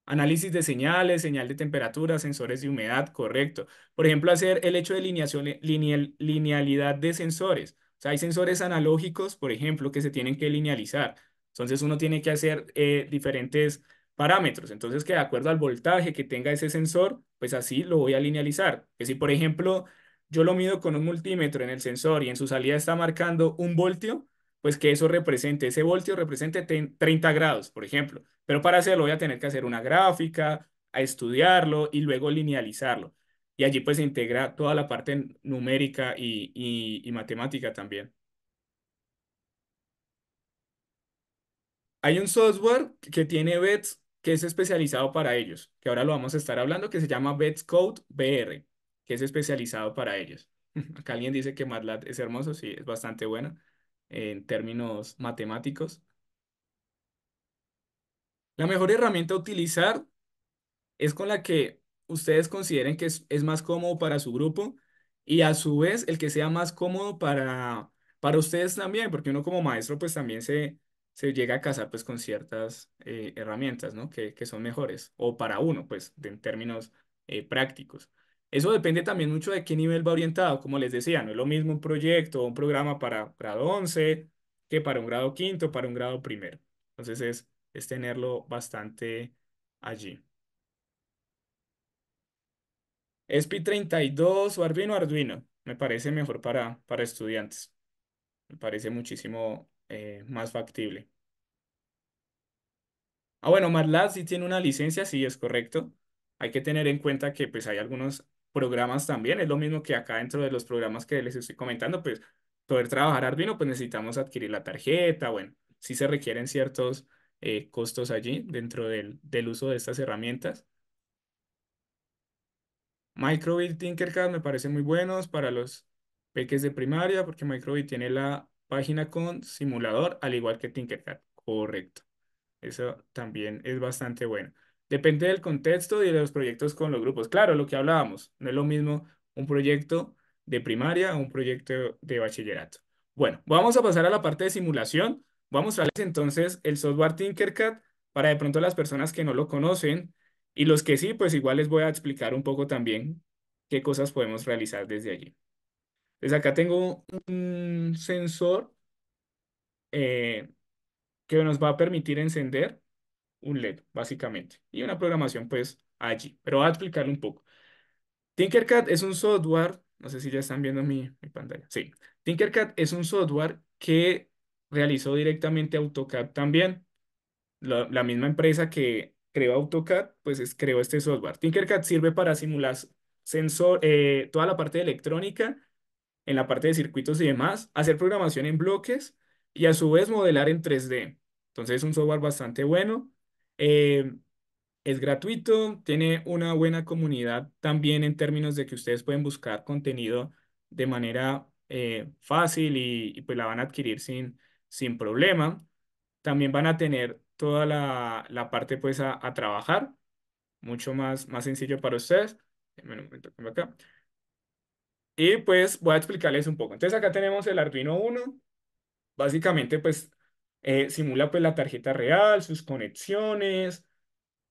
Análisis de señales, señal de temperatura, sensores de humedad, correcto. Por ejemplo, hacer el hecho de lineación, linealidad de sensores. O sea, hay sensores analógicos, por ejemplo, que se tienen que linealizar. Entonces uno tiene que hacer eh, diferentes parámetros. Entonces, que de acuerdo al voltaje que tenga ese sensor, pues así lo voy a linealizar. Que si, por ejemplo, yo lo mido con un multímetro en el sensor y en su salida está marcando un voltio, pues que eso represente, ese voltio represente 30 grados, por ejemplo. Pero para hacerlo voy a tener que hacer una gráfica, a estudiarlo y luego linealizarlo. Y allí pues se integra toda la parte numérica y, matemática también. Hay un software que tiene BETS que es especializado para ellos, que ahora lo vamos a estar hablando, que se llama BETS Code BR, que es especializado para ellos. Acá alguien dice que MATLAB es hermoso, sí, es bastante bueno en términos matemáticos. La mejor herramienta a utilizar es con la que ustedes consideren que es, más cómodo para su grupo y a su vez el que sea más cómodo para, para ustedes también, porque uno como maestro pues también se, se llega a casar pues con ciertas eh, herramientas, ¿no? Que, son mejores o para uno pues en términos eh, prácticos. Eso depende también mucho de qué nivel va orientado, como les decía, no es lo mismo un proyecto o un programa para grado 11 que para un grado quinto, para un grado primero. Entonces es, es tenerlo bastante allí. esp 32 o Arduino, Arduino, me parece mejor para, para estudiantes. Me parece muchísimo eh, más factible. Ah, bueno, MATLAB sí tiene una licencia, sí, es correcto. Hay que tener en cuenta que pues hay algunos programas también. Es lo mismo que acá dentro de los programas que les estoy comentando, pues poder trabajar Arduino, pues necesitamos adquirir la tarjeta, bueno, sí se requieren ciertos eh, costos allí dentro del, uso de estas herramientas. Microbit Tinkercad me parece muy buenos para los peques de primaria porque Microbit tiene la página con simulador al igual que Tinkercad. Correcto. Eso también es bastante bueno. Depende del contexto y de los proyectos con los grupos. Claro, lo que hablábamos, no es lo mismo un proyecto de primaria a un proyecto de bachillerato. Bueno, vamos a pasar a la parte de simulación. Vamos a mostrarles entonces el software Tinkercad para de pronto las personas que no lo conocen y los que sí, pues igual les voy a explicar un poco también qué cosas podemos realizar desde allí. desde pues acá tengo un sensor eh, que nos va a permitir encender un LED, básicamente, y una programación, pues, allí. Pero voy a explicarle un poco. Tinkercad es un software, no sé si ya están viendo mi, pantalla, sí. Tinkercad es un software que realizó directamente AutoCAD también. La, misma empresa que creó AutoCAD, pues es, creó este software. Tinkercad sirve para simular sensor, eh, toda la parte electrónica, en la parte de circuitos y demás, hacer programación en bloques y a su vez modelar en 3D. Entonces es un software bastante bueno. Eh, es gratuito, tiene una buena comunidad también en términos de que ustedes pueden buscar contenido de manera eh, fácil y, pues la van a adquirir sin, sin problema. También van a tener toda la, la parte pues a, trabajar, mucho más, más sencillo para ustedes. Y pues voy a explicarles un poco. Entonces acá tenemos el Arduino Uno, Básicamente pues eh, simula pues la tarjeta real, sus conexiones,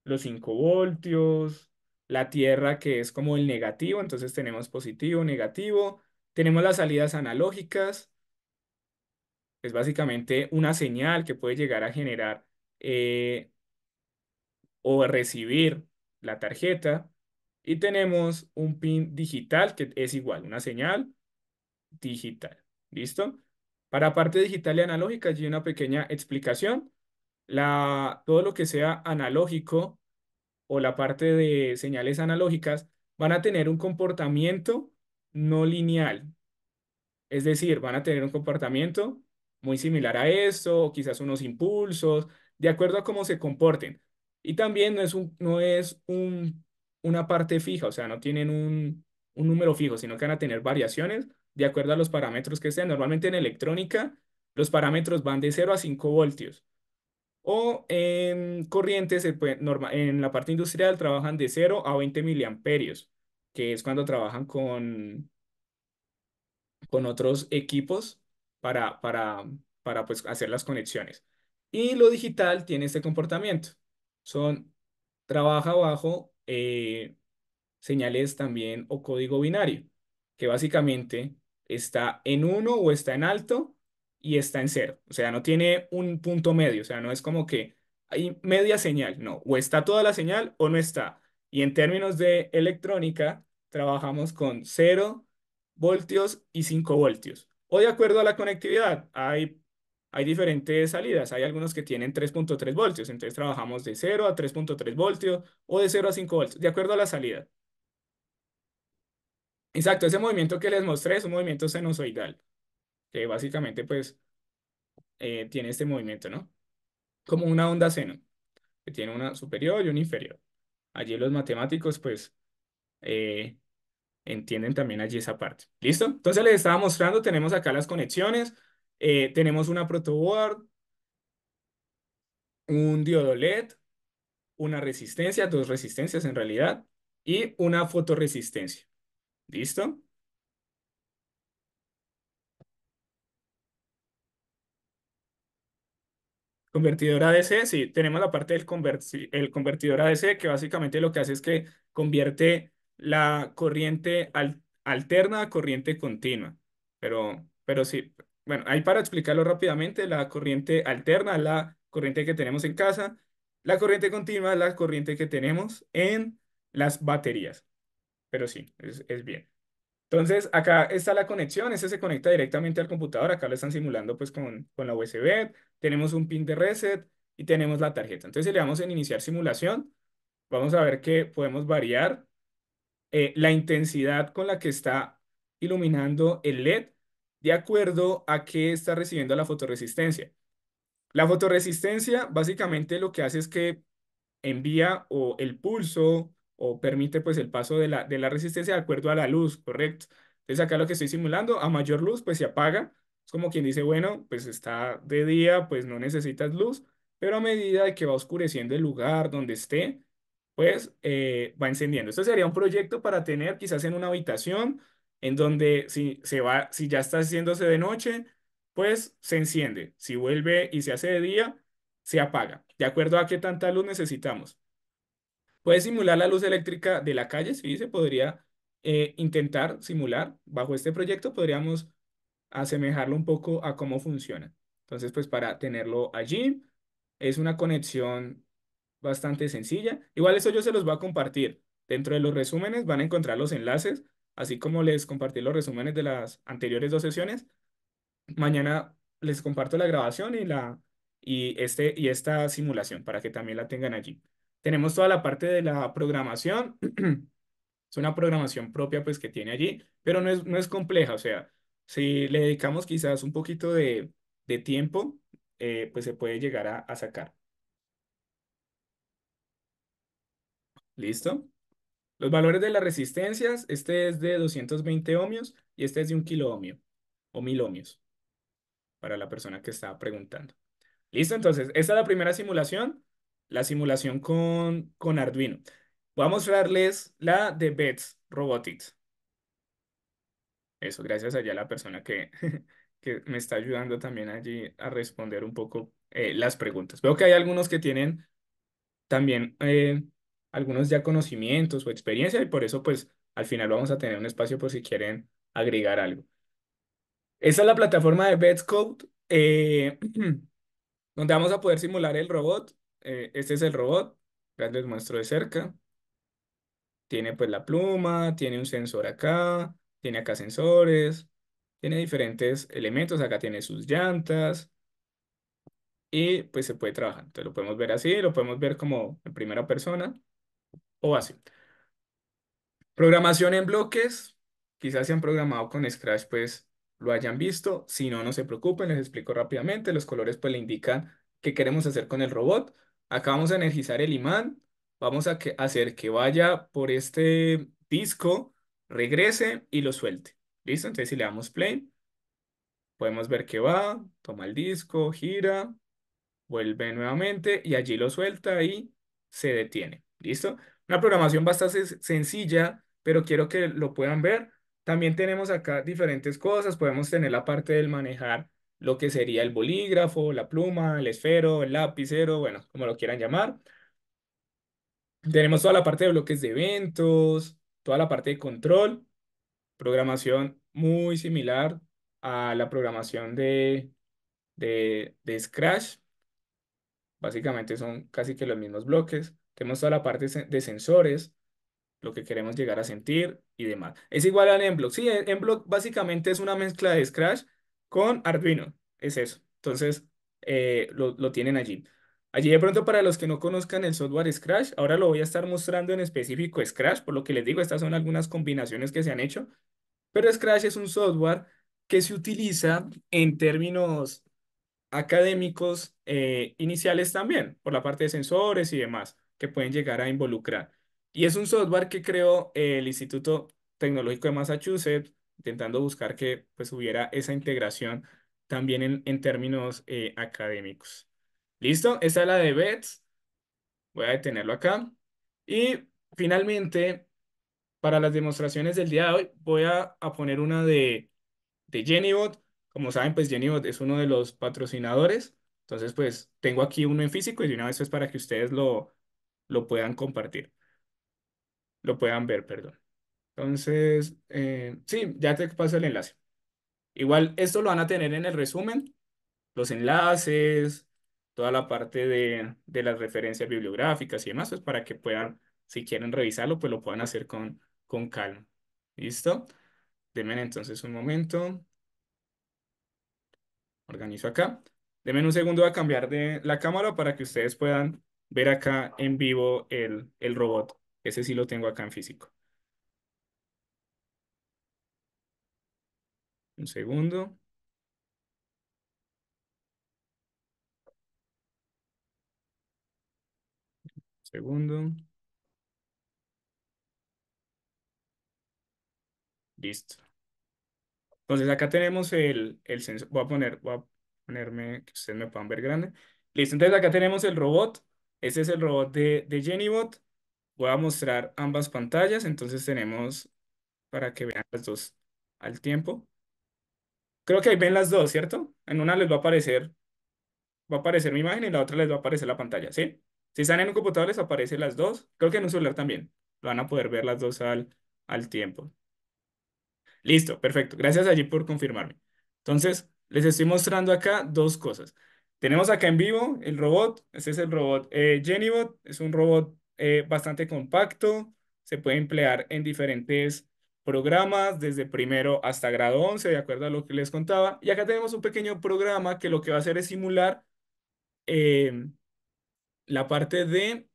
los 5 voltios, la tierra que es como el negativo, entonces tenemos positivo, negativo, tenemos las salidas analógicas, es básicamente una señal que puede llegar a generar eh, o recibir la tarjeta, y tenemos un pin digital que es igual, una señal digital, ¿listo? Para parte digital y analógica, allí una pequeña explicación. La, todo lo que sea analógico o la parte de señales analógicas van a tener un comportamiento no lineal. Es decir, van a tener un comportamiento muy similar a esto, quizás unos impulsos, de acuerdo a cómo se comporten. Y también no es, un, no es un, una parte fija, o sea, no tienen un, un número fijo, sino que van a tener variaciones de acuerdo a los parámetros que estén. Normalmente en electrónica los parámetros van de 0 a 5 voltios. O en corrientes, en la parte industrial trabajan de 0 a 20 miliamperios, que es cuando trabajan con, con otros equipos para, para, para pues, hacer las conexiones. Y lo digital tiene este comportamiento. Son, trabaja bajo eh, señales también o código binario, que básicamente está en 1 o está en alto y está en 0. O sea, no tiene un punto medio. O sea, no es como que hay media señal. No, o está toda la señal o no está. Y en términos de electrónica, trabajamos con 0 voltios y 5 voltios. O de acuerdo a la conectividad, hay, hay diferentes salidas. Hay algunos que tienen 3.3 voltios, entonces trabajamos de 0 a 3.3 voltios o de 0 a 5 voltios, de acuerdo a la salida. Exacto, ese movimiento que les mostré es un movimiento senozoidal, que básicamente pues eh, tiene este movimiento, ¿no? Como una onda seno, que tiene una superior y una inferior. Allí los matemáticos pues eh, entienden también allí esa parte. ¿Listo? Entonces les estaba mostrando, tenemos acá las conexiones, eh, tenemos una protoboard, un diodo LED, una resistencia, dos resistencias en realidad, y una fotoresistencia. ¿Listo? Convertidor ADC, sí, tenemos la parte del convertidor ADC que básicamente lo que hace es que convierte la corriente alterna a corriente continua. Pero, pero sí, bueno, ahí para explicarlo rápidamente, la corriente alterna es la corriente que tenemos en casa, la corriente continua es la corriente que tenemos en las baterías pero sí, es, bien. Entonces, acá está la conexión, ese se conecta directamente al computador, acá lo están simulando pues con, con la USB, tenemos un pin de reset y tenemos la tarjeta. Entonces, le damos en iniciar simulación, vamos a ver que podemos variar eh, la intensidad con la que está iluminando el LED de acuerdo a qué está recibiendo la fotoresistencia. La fotoresistencia básicamente lo que hace es que envía o el pulso o permite pues el paso de la, de la resistencia de acuerdo a la luz, correcto. Entonces acá lo que estoy simulando, a mayor luz pues se apaga, es como quien dice, bueno, pues está de día, pues no necesitas luz, pero a medida de que va oscureciendo el lugar donde esté, pues eh, va encendiendo. Esto sería un proyecto para tener quizás en una habitación en donde si, se va, si ya está haciéndose de noche, pues se enciende. Si vuelve y se hace de día, se apaga, de acuerdo a qué tanta luz necesitamos. Puede simular la luz eléctrica de la calle, sí, se podría eh, intentar simular. Bajo este proyecto podríamos asemejarlo un poco a cómo funciona. Entonces, pues para tenerlo allí, es una conexión bastante sencilla. Igual eso yo se los voy a compartir. Dentro de los resúmenes van a encontrar los enlaces, así como les compartí los resúmenes de las anteriores dos sesiones. Mañana les comparto la grabación y, la, y, este, y esta simulación para que también la tengan allí. Tenemos toda la parte de la programación. es una programación propia pues que tiene allí, pero no es, no es compleja. O sea, si le dedicamos quizás un poquito de, tiempo, eh, pues se puede llegar a, sacar. ¿Listo? Los valores de las resistencias, este es de 220 ohmios y este es de un kilo ohmio o mil ohmios para la persona que estaba preguntando. Listo, entonces, esta es la primera simulación la simulación con, con Arduino. Voy a mostrarles la de Bets Robotics. Eso, gracias allá a la persona que, que me está ayudando también allí a responder un poco eh, las preguntas. Veo que hay algunos que tienen también eh, algunos ya conocimientos o experiencia y por eso pues al final vamos a tener un espacio por si quieren agregar algo. Esta es la plataforma de Betscode eh, Code. donde vamos a poder simular el robot eh, este es el robot, ya les muestro de cerca. Tiene pues la pluma, tiene un sensor acá, tiene acá sensores, tiene diferentes elementos, acá tiene sus llantas y pues se puede trabajar. Entonces lo podemos ver así, lo podemos ver como en primera persona o así. Programación en bloques, quizás si han programado con Scratch pues lo hayan visto, si no, no se preocupen, les explico rápidamente, los colores pues le indican qué queremos hacer con el robot, Acá vamos a energizar el imán, vamos a hacer que vaya por este disco, regrese y lo suelte. ¿Listo? Entonces si le damos play, podemos ver que va, toma el disco, gira, vuelve nuevamente y allí lo suelta y se detiene. ¿Listo? Una programación bastante sencilla, pero quiero que lo puedan ver. También tenemos acá diferentes cosas. Podemos tener la parte del manejar lo que sería el bolígrafo, la pluma, el esfero, el lapicero, bueno, como lo quieran llamar. Tenemos toda la parte de bloques de eventos, toda la parte de control, programación muy similar a la programación de, de, de Scratch. Básicamente son casi que los mismos bloques. Tenemos toda la parte de sensores, lo que queremos llegar a sentir y demás. Es igual a en block Sí, en block básicamente es una mezcla de Scratch con Arduino. Es eso. Entonces, eh, lo, tienen allí. Allí de pronto para los que no conozcan el software Scratch, ahora lo voy a estar mostrando en específico Scratch, por lo que les digo, estas son algunas combinaciones que se han hecho, pero Scratch es un software que se utiliza en términos académicos eh, iniciales también, por la parte de sensores y demás, que pueden llegar a involucrar. Y es un software que creó el Instituto Tecnológico de Massachusetts intentando buscar que pues hubiera esa integración también en, términos eh, académicos. ¿Listo? Esta es la de BETS. Voy a detenerlo acá. Y finalmente, para las demostraciones del día de hoy, voy a, poner una de, de Genibot. Como saben, pues Genibot es uno de los patrocinadores. Entonces, pues tengo aquí uno en físico y de una vez es pues, para que ustedes lo, lo puedan compartir. Lo puedan ver, perdón. Entonces, eh, sí, ya te paso el enlace. Igual, esto lo van a tener en el resumen, los enlaces, toda la parte de, las referencias bibliográficas y demás, pues, para que puedan, si quieren revisarlo, pues lo puedan hacer con, con calma. ¿Listo? Denme entonces un momento. Organizo acá. Denme un segundo a cambiar de la cámara para que ustedes puedan ver acá en vivo el, el robot. Ese sí lo tengo acá en físico. Un segundo. Un segundo. Listo. Entonces acá tenemos el, el sensor. Voy a poner, voy a ponerme que ustedes me puedan ver grande. Listo, entonces acá tenemos el robot. Este es el robot de, de Jennybot. Voy a mostrar ambas pantallas. Entonces tenemos para que vean las dos al tiempo. Creo que ahí ven las dos, ¿cierto? En una les va a aparecer, va a aparecer mi imagen y en la otra les va a aparecer la pantalla, ¿sí? Si están en un computador les aparecen las dos. Creo que en un celular también. Van a poder ver las dos al, al tiempo. Listo, perfecto. Gracias allí por confirmarme. Entonces, les estoy mostrando acá dos cosas. Tenemos acá en vivo el robot. Este es el robot eh, Genibot. Es un robot eh, bastante compacto. Se puede emplear en diferentes programas desde primero hasta grado 11, de acuerdo a lo que les contaba. Y acá tenemos un pequeño programa que lo que va a hacer es simular em, la parte de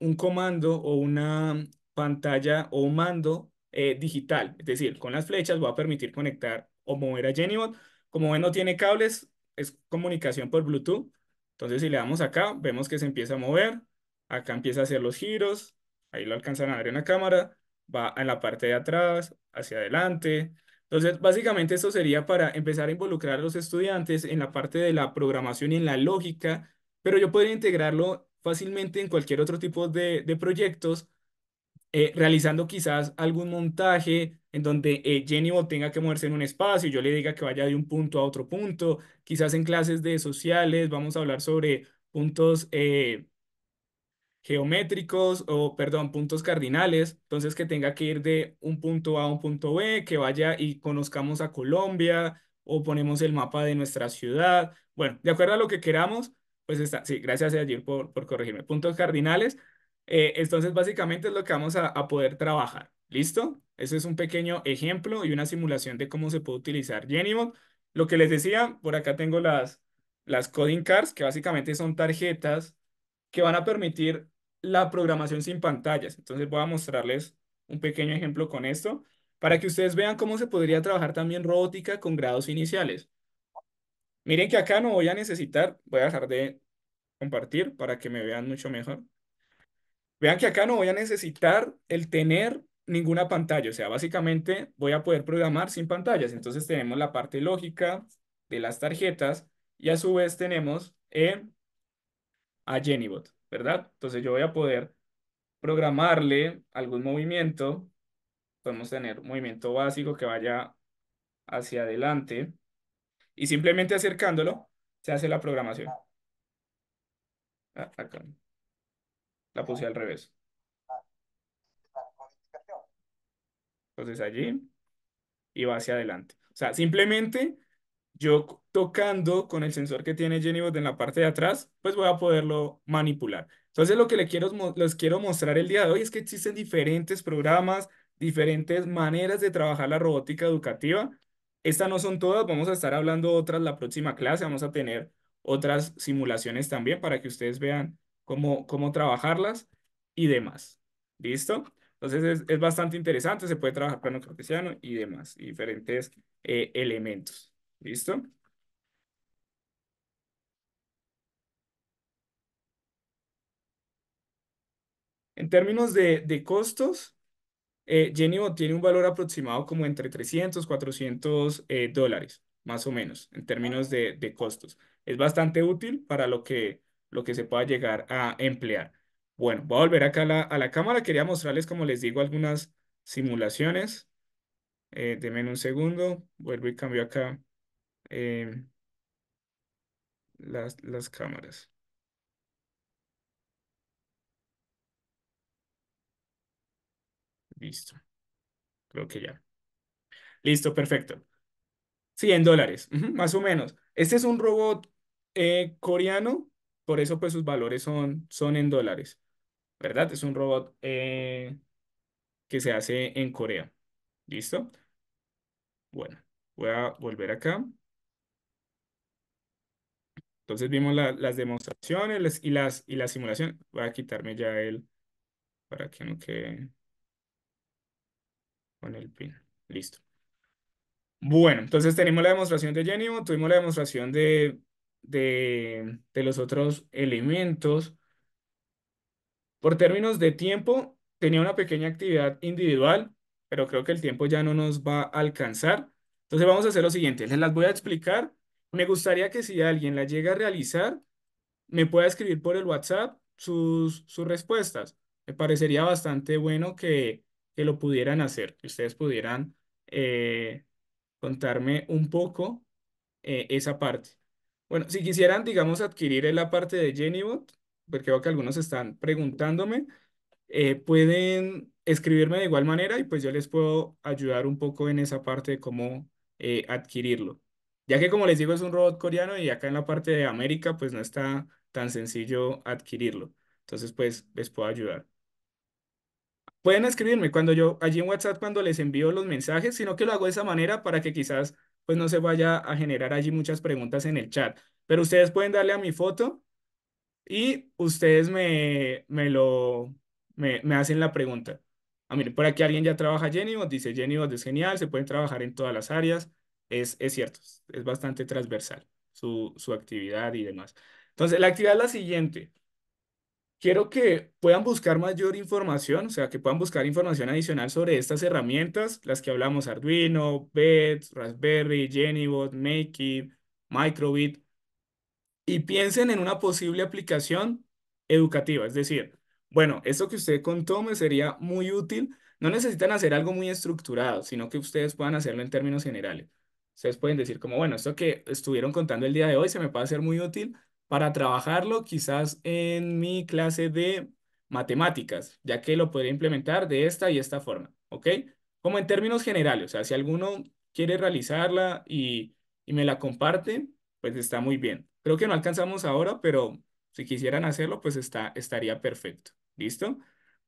un comando o una pantalla o un mando eh, digital. Es decir, con las flechas va a permitir conectar o mover a Jennybot Como ven, no tiene cables, es comunicación por Bluetooth. Entonces, si le damos acá, vemos que se empieza a mover. Acá empieza a hacer los giros. Ahí lo alcanzan a ver en la cámara va en la parte de atrás, hacia adelante. Entonces, básicamente esto sería para empezar a involucrar a los estudiantes en la parte de la programación y en la lógica, pero yo podría integrarlo fácilmente en cualquier otro tipo de, proyectos, eh, realizando quizás algún montaje en donde Jenny eh, Jenny tenga que moverse en un espacio, yo le diga que vaya de un punto a otro punto, quizás en clases de sociales vamos a hablar sobre puntos eh, geométricos o, perdón, puntos cardinales, entonces que tenga que ir de un punto A a un punto B, que vaya y conozcamos a Colombia o ponemos el mapa de nuestra ciudad. Bueno, de acuerdo a lo que queramos, pues está, sí, gracias a por, por corregirme, puntos cardinales. Eh, entonces, básicamente es lo que vamos a, a poder trabajar. ¿Listo? Eso es un pequeño ejemplo y una simulación de cómo se puede utilizar Jenny Lo que les decía, por acá tengo las, las coding cards, que básicamente son tarjetas que van a permitir la programación sin pantallas. Entonces voy a mostrarles un pequeño ejemplo con esto para que ustedes vean cómo se podría trabajar también robótica con grados iniciales. Miren que acá no voy a necesitar, voy a dejar de compartir para que me vean mucho mejor. Vean que acá no voy a necesitar el tener ninguna pantalla, o sea, básicamente voy a poder programar sin pantallas. Entonces tenemos la parte lógica de las tarjetas y a su vez tenemos eh, a Jennybot ¿verdad? Entonces yo voy a poder programarle algún movimiento. Podemos tener un movimiento básico que vaya hacia adelante. Y simplemente acercándolo, se hace la programación. Ah, acá. La puse al revés. Entonces allí y va hacia adelante. O sea, simplemente yo tocando con el sensor que tiene Genibot en la parte de atrás, pues voy a poderlo manipular. Entonces lo que les quiero, mostrar el día de hoy es que existen diferentes programas, diferentes maneras de trabajar la robótica educativa. Estas no son todas, vamos a estar hablando otras la próxima clase, vamos a tener otras simulaciones también para que ustedes vean cómo, cómo trabajarlas y demás. ¿Listo? Entonces es, bastante interesante, se puede trabajar plano cartesiano y demás, diferentes eh, elementos. ¿Listo? En términos de, costos, eh, Genio tiene un valor aproximado como entre 300, 400 eh, dólares, más o menos, en términos de, costos. Es bastante útil para lo que, lo que se pueda llegar a emplear. Bueno, voy a volver acá a la, a la cámara. Quería mostrarles, como les digo, algunas simulaciones. Eh, Deme un segundo. Vuelvo y cambio acá eh, las, las cámaras. Listo. Creo que ya. Listo, perfecto. Sí, en dólares, más o menos. Este es un robot eh, coreano, por eso pues sus valores son, son en dólares, ¿verdad? Es un robot eh, que se hace en Corea. ¿Listo? Bueno, voy a volver acá. Entonces vimos las demostraciones y las, y simulaciones. Voy a quitarme ya el para que no quede con el pin. Listo. Bueno, entonces tenemos la demostración de Jenny tuvimos la demostración de, de, los otros elementos. Por términos de tiempo, tenía una pequeña actividad individual, pero creo que el tiempo ya no nos va a alcanzar. Entonces vamos a hacer lo siguiente, les las voy a explicar. Me gustaría que si alguien la llega a realizar, me pueda escribir por el WhatsApp sus, sus respuestas. Me parecería bastante bueno que, que lo pudieran hacer, que ustedes pudieran eh, contarme un poco eh, esa parte. Bueno, si quisieran, digamos, adquirir la parte de Jennybot, porque veo que algunos están preguntándome, eh, pueden escribirme de igual manera y pues yo les puedo ayudar un poco en esa parte de cómo adquirirlo. Ya que como les digo es un robot coreano y acá en la parte de América pues no está tan sencillo adquirirlo. Entonces pues les puedo ayudar pueden escribirme cuando yo allí en WhatsApp cuando les envío los mensajes, sino que lo hago de esa manera para que quizás pues no se vaya a generar allí muchas preguntas en el chat. Pero ustedes pueden darle a mi foto y ustedes me, me lo me, hacen la pregunta. a ah, miren, por aquí alguien ya trabaja Genibot, dice Genibot es genial, se pueden trabajar en todas las áreas. Es, es cierto, es bastante transversal su, su actividad y demás. Entonces, la actividad es la siguiente. Quiero que puedan buscar mayor información, o sea, que puedan buscar información adicional sobre estas herramientas, las que hablamos, Arduino, BED, Raspberry, Genibot, Makey, Microbit, y piensen en una posible aplicación educativa, es decir, bueno, esto que usted contó me sería muy útil, no necesitan hacer algo muy estructurado, sino que ustedes puedan hacerlo en términos generales. Ustedes pueden decir como, bueno, esto que estuvieron contando el día de hoy se me puede hacer muy útil para trabajarlo quizás en mi clase de matemáticas, ya que lo podría implementar de esta y esta forma, ¿ok? Como en términos generales, o sea, si alguno quiere realizarla y, me la comparte, pues está muy bien. Creo que no alcanzamos ahora, pero si quisieran hacerlo, pues está, estaría perfecto, ¿listo?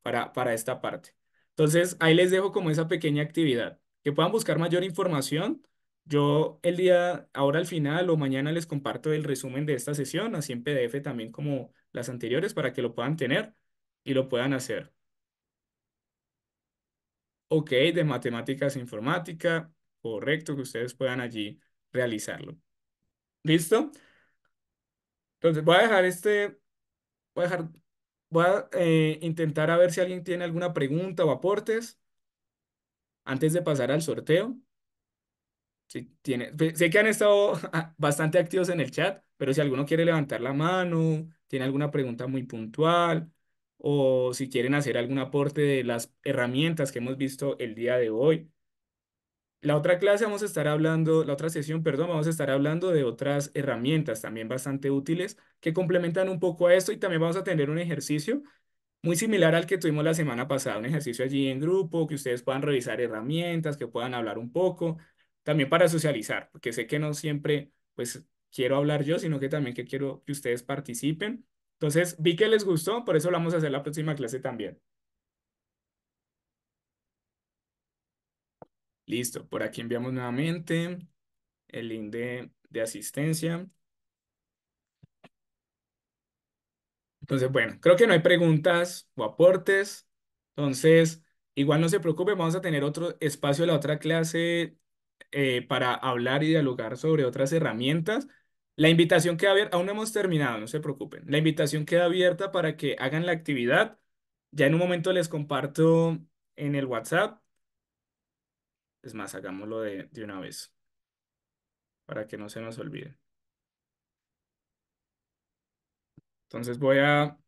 Para, para esta parte. Entonces, ahí les dejo como esa pequeña actividad. Que puedan buscar mayor información yo el día, ahora al final o mañana les comparto el resumen de esta sesión, así en PDF también como las anteriores, para que lo puedan tener y lo puedan hacer. Ok, de matemáticas e informática, correcto, que ustedes puedan allí realizarlo. ¿Listo? Entonces voy a dejar este, voy a dejar, voy a eh, intentar a ver si alguien tiene alguna pregunta o aportes antes de pasar al sorteo tiene, pues, sé que han estado bastante activos en el chat, pero si alguno quiere levantar la mano, tiene alguna pregunta muy puntual o si quieren hacer algún aporte de las herramientas que hemos visto el día de hoy. La otra clase vamos a estar hablando, la otra sesión, perdón, vamos a estar hablando de otras herramientas también bastante útiles que complementan un poco a esto y también vamos a tener un ejercicio muy similar al que tuvimos la semana pasada, un ejercicio allí en grupo, que ustedes puedan revisar herramientas, que puedan hablar un poco también para socializar, porque sé que no siempre pues quiero hablar yo, sino que también que quiero que ustedes participen. Entonces, vi que les gustó, por eso lo vamos a hacer la próxima clase también. Listo, por aquí enviamos nuevamente el link de, de asistencia. Entonces, bueno, creo que no hay preguntas o aportes. Entonces, igual no se preocupe. vamos a tener otro espacio en la otra clase eh, para hablar y dialogar sobre otras herramientas. La invitación queda abierta, aún no hemos terminado, no se preocupen. La invitación queda abierta para que hagan la actividad. Ya en un momento les comparto en el WhatsApp. Es más, hagámoslo de, una vez para que no se nos olvide. Entonces voy a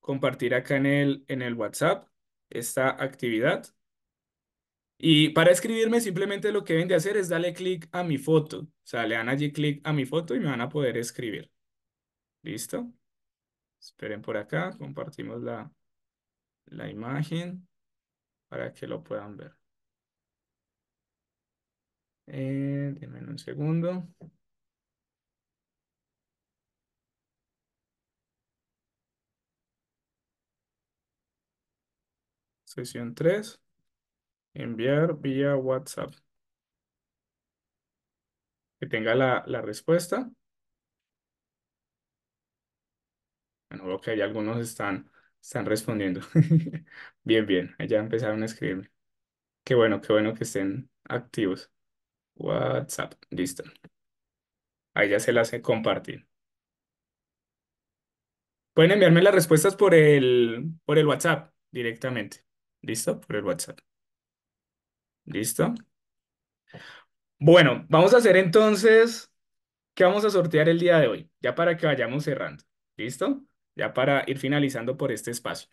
compartir acá en el, en el WhatsApp esta actividad. Y para escribirme simplemente lo que deben de hacer es darle clic a mi foto. O sea, le dan allí clic a mi foto y me van a poder escribir. ¿Listo? Esperen por acá, compartimos la, imagen para que lo puedan ver. Eh, un segundo. Sesión 3. Enviar vía WhatsApp. Que tenga la, respuesta. Bueno, veo que hay algunos están, están respondiendo. bien, bien. ya empezaron a escribirme. Qué bueno, qué bueno que estén activos. WhatsApp, listo. Ahí ya se las hace compartir. Pueden enviarme las respuestas por el, por el WhatsApp directamente. ¿Listo? Por el WhatsApp. ¿Listo? Bueno, vamos a hacer entonces, ¿qué vamos a sortear el día de hoy? Ya para que vayamos cerrando, ¿listo? Ya para ir finalizando por este espacio.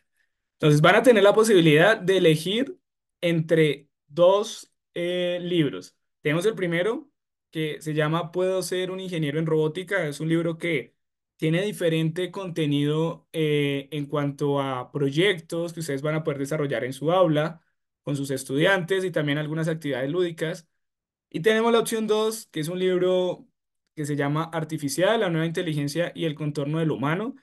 Entonces van a tener la posibilidad de elegir entre dos eh, libros. Tenemos el primero que se llama Puedo ser un ingeniero en robótica. Es un libro que tiene diferente contenido eh, en cuanto a proyectos que ustedes van a poder desarrollar en su aula con sus estudiantes y también algunas actividades lúdicas. Y tenemos la opción 2, que es un libro que se llama Artificial, la nueva inteligencia y el contorno del humano.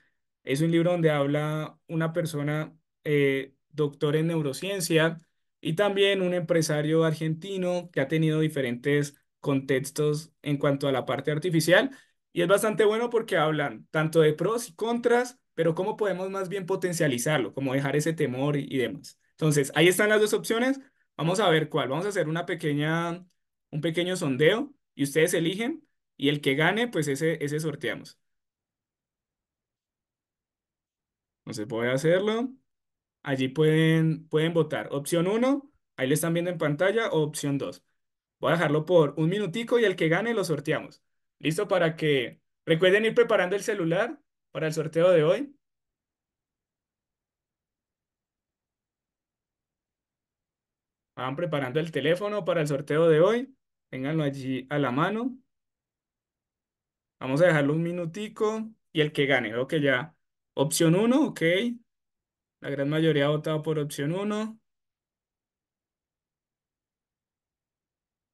Es un libro donde habla una persona eh, doctor en neurociencia y también un empresario argentino que ha tenido diferentes contextos en cuanto a la parte artificial. Y es bastante bueno porque hablan tanto de pros y contras, pero cómo podemos más bien potencializarlo, cómo dejar ese temor y demás. Entonces, ahí están las dos opciones. Vamos a ver cuál. Vamos a hacer una pequeña, un pequeño sondeo y ustedes eligen y el que gane, pues ese, ese sorteamos. Entonces voy a hacerlo. Allí pueden, pueden votar. Opción 1, ahí lo están viendo en pantalla, o opción 2. Voy a dejarlo por un minutico y el que gane lo sorteamos. Listo para que recuerden ir preparando el celular para el sorteo de hoy. Van preparando el teléfono para el sorteo de hoy. Ténganlo allí a la mano. Vamos a dejarlo un minutico y el que gane. Veo que ya opción 1, ok. La gran mayoría ha votado por opción 1.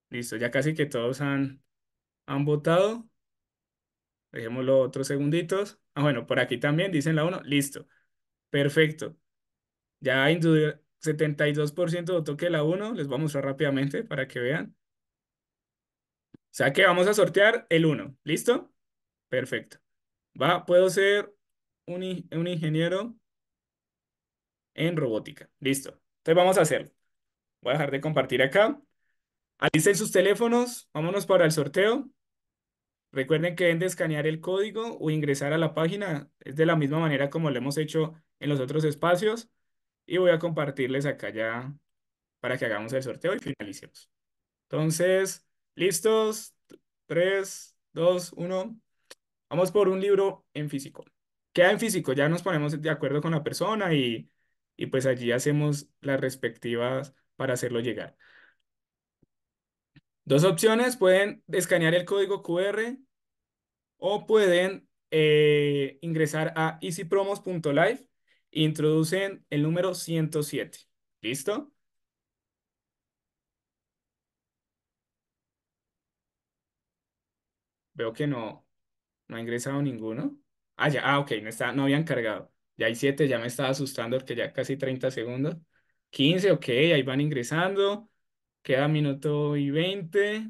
Listo, ya casi que todos han, han votado. Dejémoslo otros segunditos. Ah, bueno, por aquí también dicen la 1. Listo. Perfecto. Ya 72% de toque la 1, les voy a mostrar rápidamente para que vean. O sea que vamos a sortear el 1, ¿listo? Perfecto. Va, puedo ser un, ingeniero en robótica, listo. Entonces vamos a hacerlo. Voy a dejar de compartir acá. Alisten sus teléfonos, vámonos para el sorteo. Recuerden que deben de escanear el código o ingresar a la página. Es de la misma manera como lo hemos hecho en los otros espacios y voy a compartirles acá ya para que hagamos el sorteo y finalicemos. Entonces, listos, 3, 2, 1. Vamos por un libro en físico. Queda en físico, ya nos ponemos de acuerdo con la persona y, y pues allí hacemos las respectivas para hacerlo llegar. Dos opciones, pueden escanear el código QR o pueden eh, ingresar a easypromos.live introducen el número 107. ¿Listo? Veo que no, no ha ingresado ninguno. Ah, ya, ah, ok, no, está, no habían cargado. Ya hay 7, ya me estaba asustando porque ya casi 30 segundos. 15, ok, ahí van ingresando. Queda minuto y 20.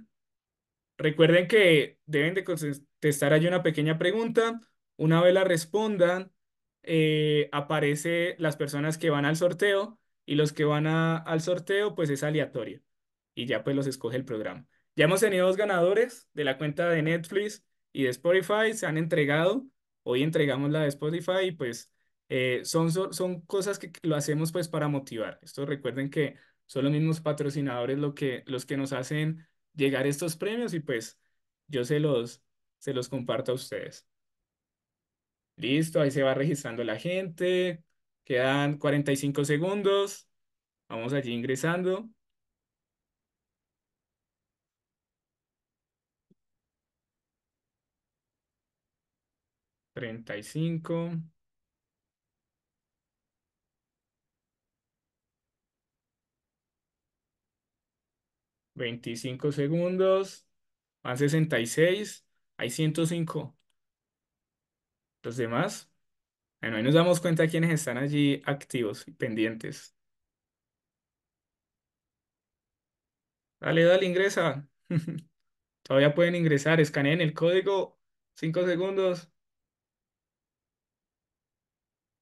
Recuerden que deben de contestar ahí una pequeña pregunta. Una vez la respondan, eh, aparece las personas que van al sorteo y los que van al sorteo pues es aleatorio y ya pues los escoge el programa. Ya hemos tenido dos ganadores de la cuenta de Netflix y de Spotify, se han entregado, hoy entregamos la de Spotify y pues eh, son, son cosas que lo hacemos pues para motivar. Esto recuerden que son los mismos patrocinadores lo que, los que nos hacen llegar estos premios y pues yo se los, se los comparto a ustedes. Listo, ahí se va registrando la gente. Quedan 45 segundos. Vamos allí ingresando. 35. 25 segundos. Van 66. Hay 105. cinco. Los demás, bueno, ahí nos damos cuenta quienes están allí activos y pendientes. Dale, dale, ingresa. Todavía pueden ingresar, escaneen el código. Cinco segundos.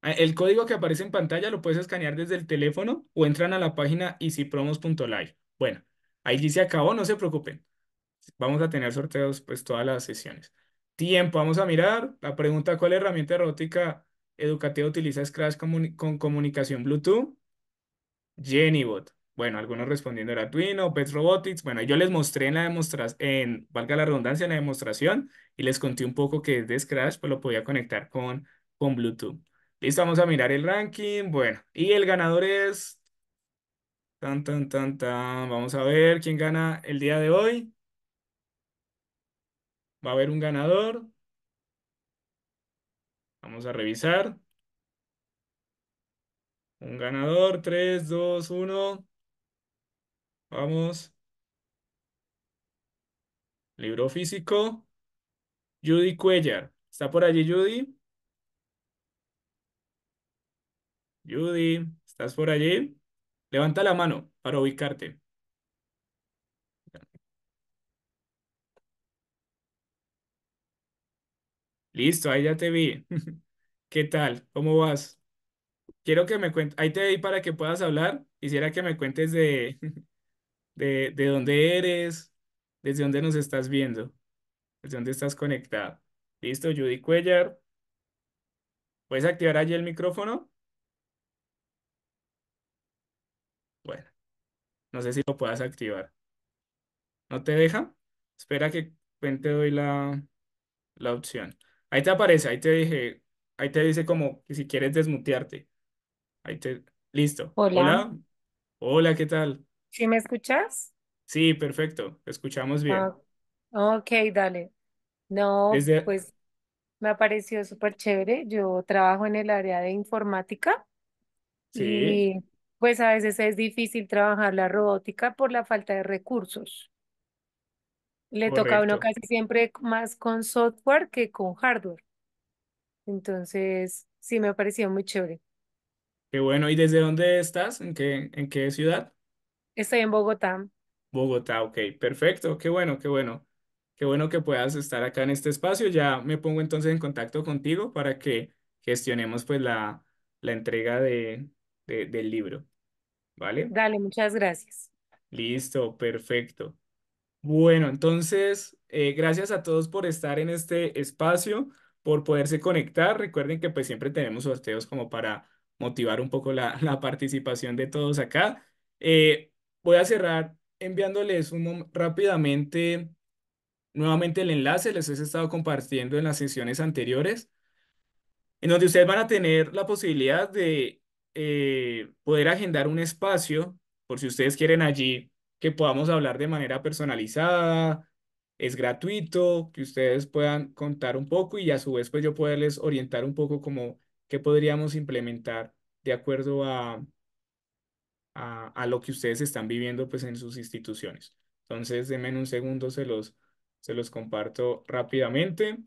Ah, el código que aparece en pantalla lo puedes escanear desde el teléfono o entran a la página easypromos.live. Bueno, ahí se acabó, no se preocupen. Vamos a tener sorteos pues todas las sesiones tiempo. Vamos a mirar la pregunta, ¿cuál herramienta robótica educativa utiliza Scratch con comunicación Bluetooth? Jennybot. Bueno, algunos respondiendo era Twino, Pets Robotics. Bueno, yo les mostré en la demostración, en, valga la redundancia, en la demostración y les conté un poco que de Scratch pues lo podía conectar con, con Bluetooth. Listo, vamos a mirar el ranking. Bueno, y el ganador es... Tan, tan, tan, tan. Vamos a ver quién gana el día de hoy. Va a haber un ganador. Vamos a revisar. Un ganador. 3, 2, 1. Vamos. Libro físico. Judy Cuellar. ¿Está por allí, Judy? Judy, ¿estás por allí? Levanta la mano para ubicarte. Listo, ahí ya te vi. ¿Qué tal? ¿Cómo vas? Quiero que me cuentes, ahí te doy para que puedas hablar. Quisiera que me cuentes de, de, de dónde eres, desde dónde nos estás viendo, desde dónde estás conectado. Listo, Judy Cuellar. ¿Puedes activar allí el micrófono? Bueno, no sé si lo puedas activar. ¿No te deja? Espera que te doy la, la opción. Ahí te aparece, ahí te dije, ahí te dice como que si quieres desmutearte. Ahí te, listo. Hola. Hola, hola, ¿qué tal? ¿Sí me escuchas? Sí, perfecto, te escuchamos bien. Ah, ok, dale. No, pues me ha parecido súper chévere. Yo trabajo en el área de informática sí, y pues a veces es difícil trabajar la robótica por la falta de recursos. Le toca a uno casi siempre más con software que con hardware. Entonces, sí, me ha parecido muy chévere. Qué bueno. ¿Y desde dónde estás? ¿En qué, en qué ciudad? Estoy en Bogotá. Bogotá, ok, perfecto. Qué bueno, qué bueno. Qué bueno que puedas estar acá en este espacio. Ya me pongo entonces en contacto contigo para que gestionemos pues la, la entrega de, del libro. ¿Vale? Dale, muchas gracias. Listo, perfecto. Bueno, entonces, eh, gracias a todos por estar en este espacio, por poderse conectar. Recuerden que pues siempre tenemos sorteos como para motivar un poco la, participación de todos acá. Eh, voy a cerrar enviándoles un, rápidamente nuevamente el enlace, les he estado compartiendo en las sesiones anteriores, en donde ustedes van a tener la posibilidad de eh, poder agendar un espacio, por si ustedes quieren allí que podamos hablar de manera personalizada, es gratuito, que ustedes puedan contar un poco y a su vez pues yo poderles orientar un poco como qué podríamos implementar de acuerdo a, a, lo que ustedes están viviendo pues en sus instituciones. Entonces, denme un segundo, se los, se los comparto rápidamente.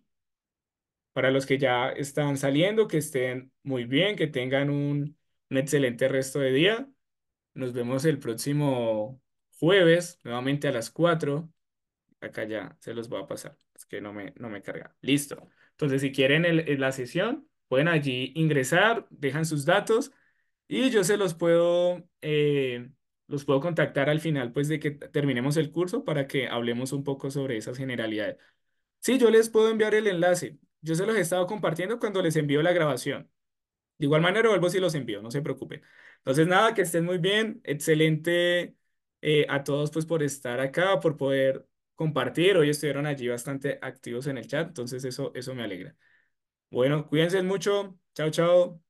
Para los que ya están saliendo, que estén muy bien, que tengan un, un excelente resto de día. Nos vemos el próximo Jueves, nuevamente a las 4. Acá ya se los voy a pasar. Es que no me, no me carga. Listo. Entonces, si quieren la sesión, pueden allí ingresar, dejan sus datos y yo se los puedo, eh, los puedo contactar al final, pues de que terminemos el curso para que hablemos un poco sobre esas generalidades. Sí, yo les puedo enviar el enlace. Yo se los he estado compartiendo cuando les envío la grabación. De igual manera vuelvo si los envío, no se preocupen. Entonces, nada, que estén muy bien. Excelente eh, a todos pues por estar acá, por poder compartir. Hoy estuvieron allí bastante activos en el chat, entonces eso, eso me alegra. Bueno, cuídense mucho. Chao, chao.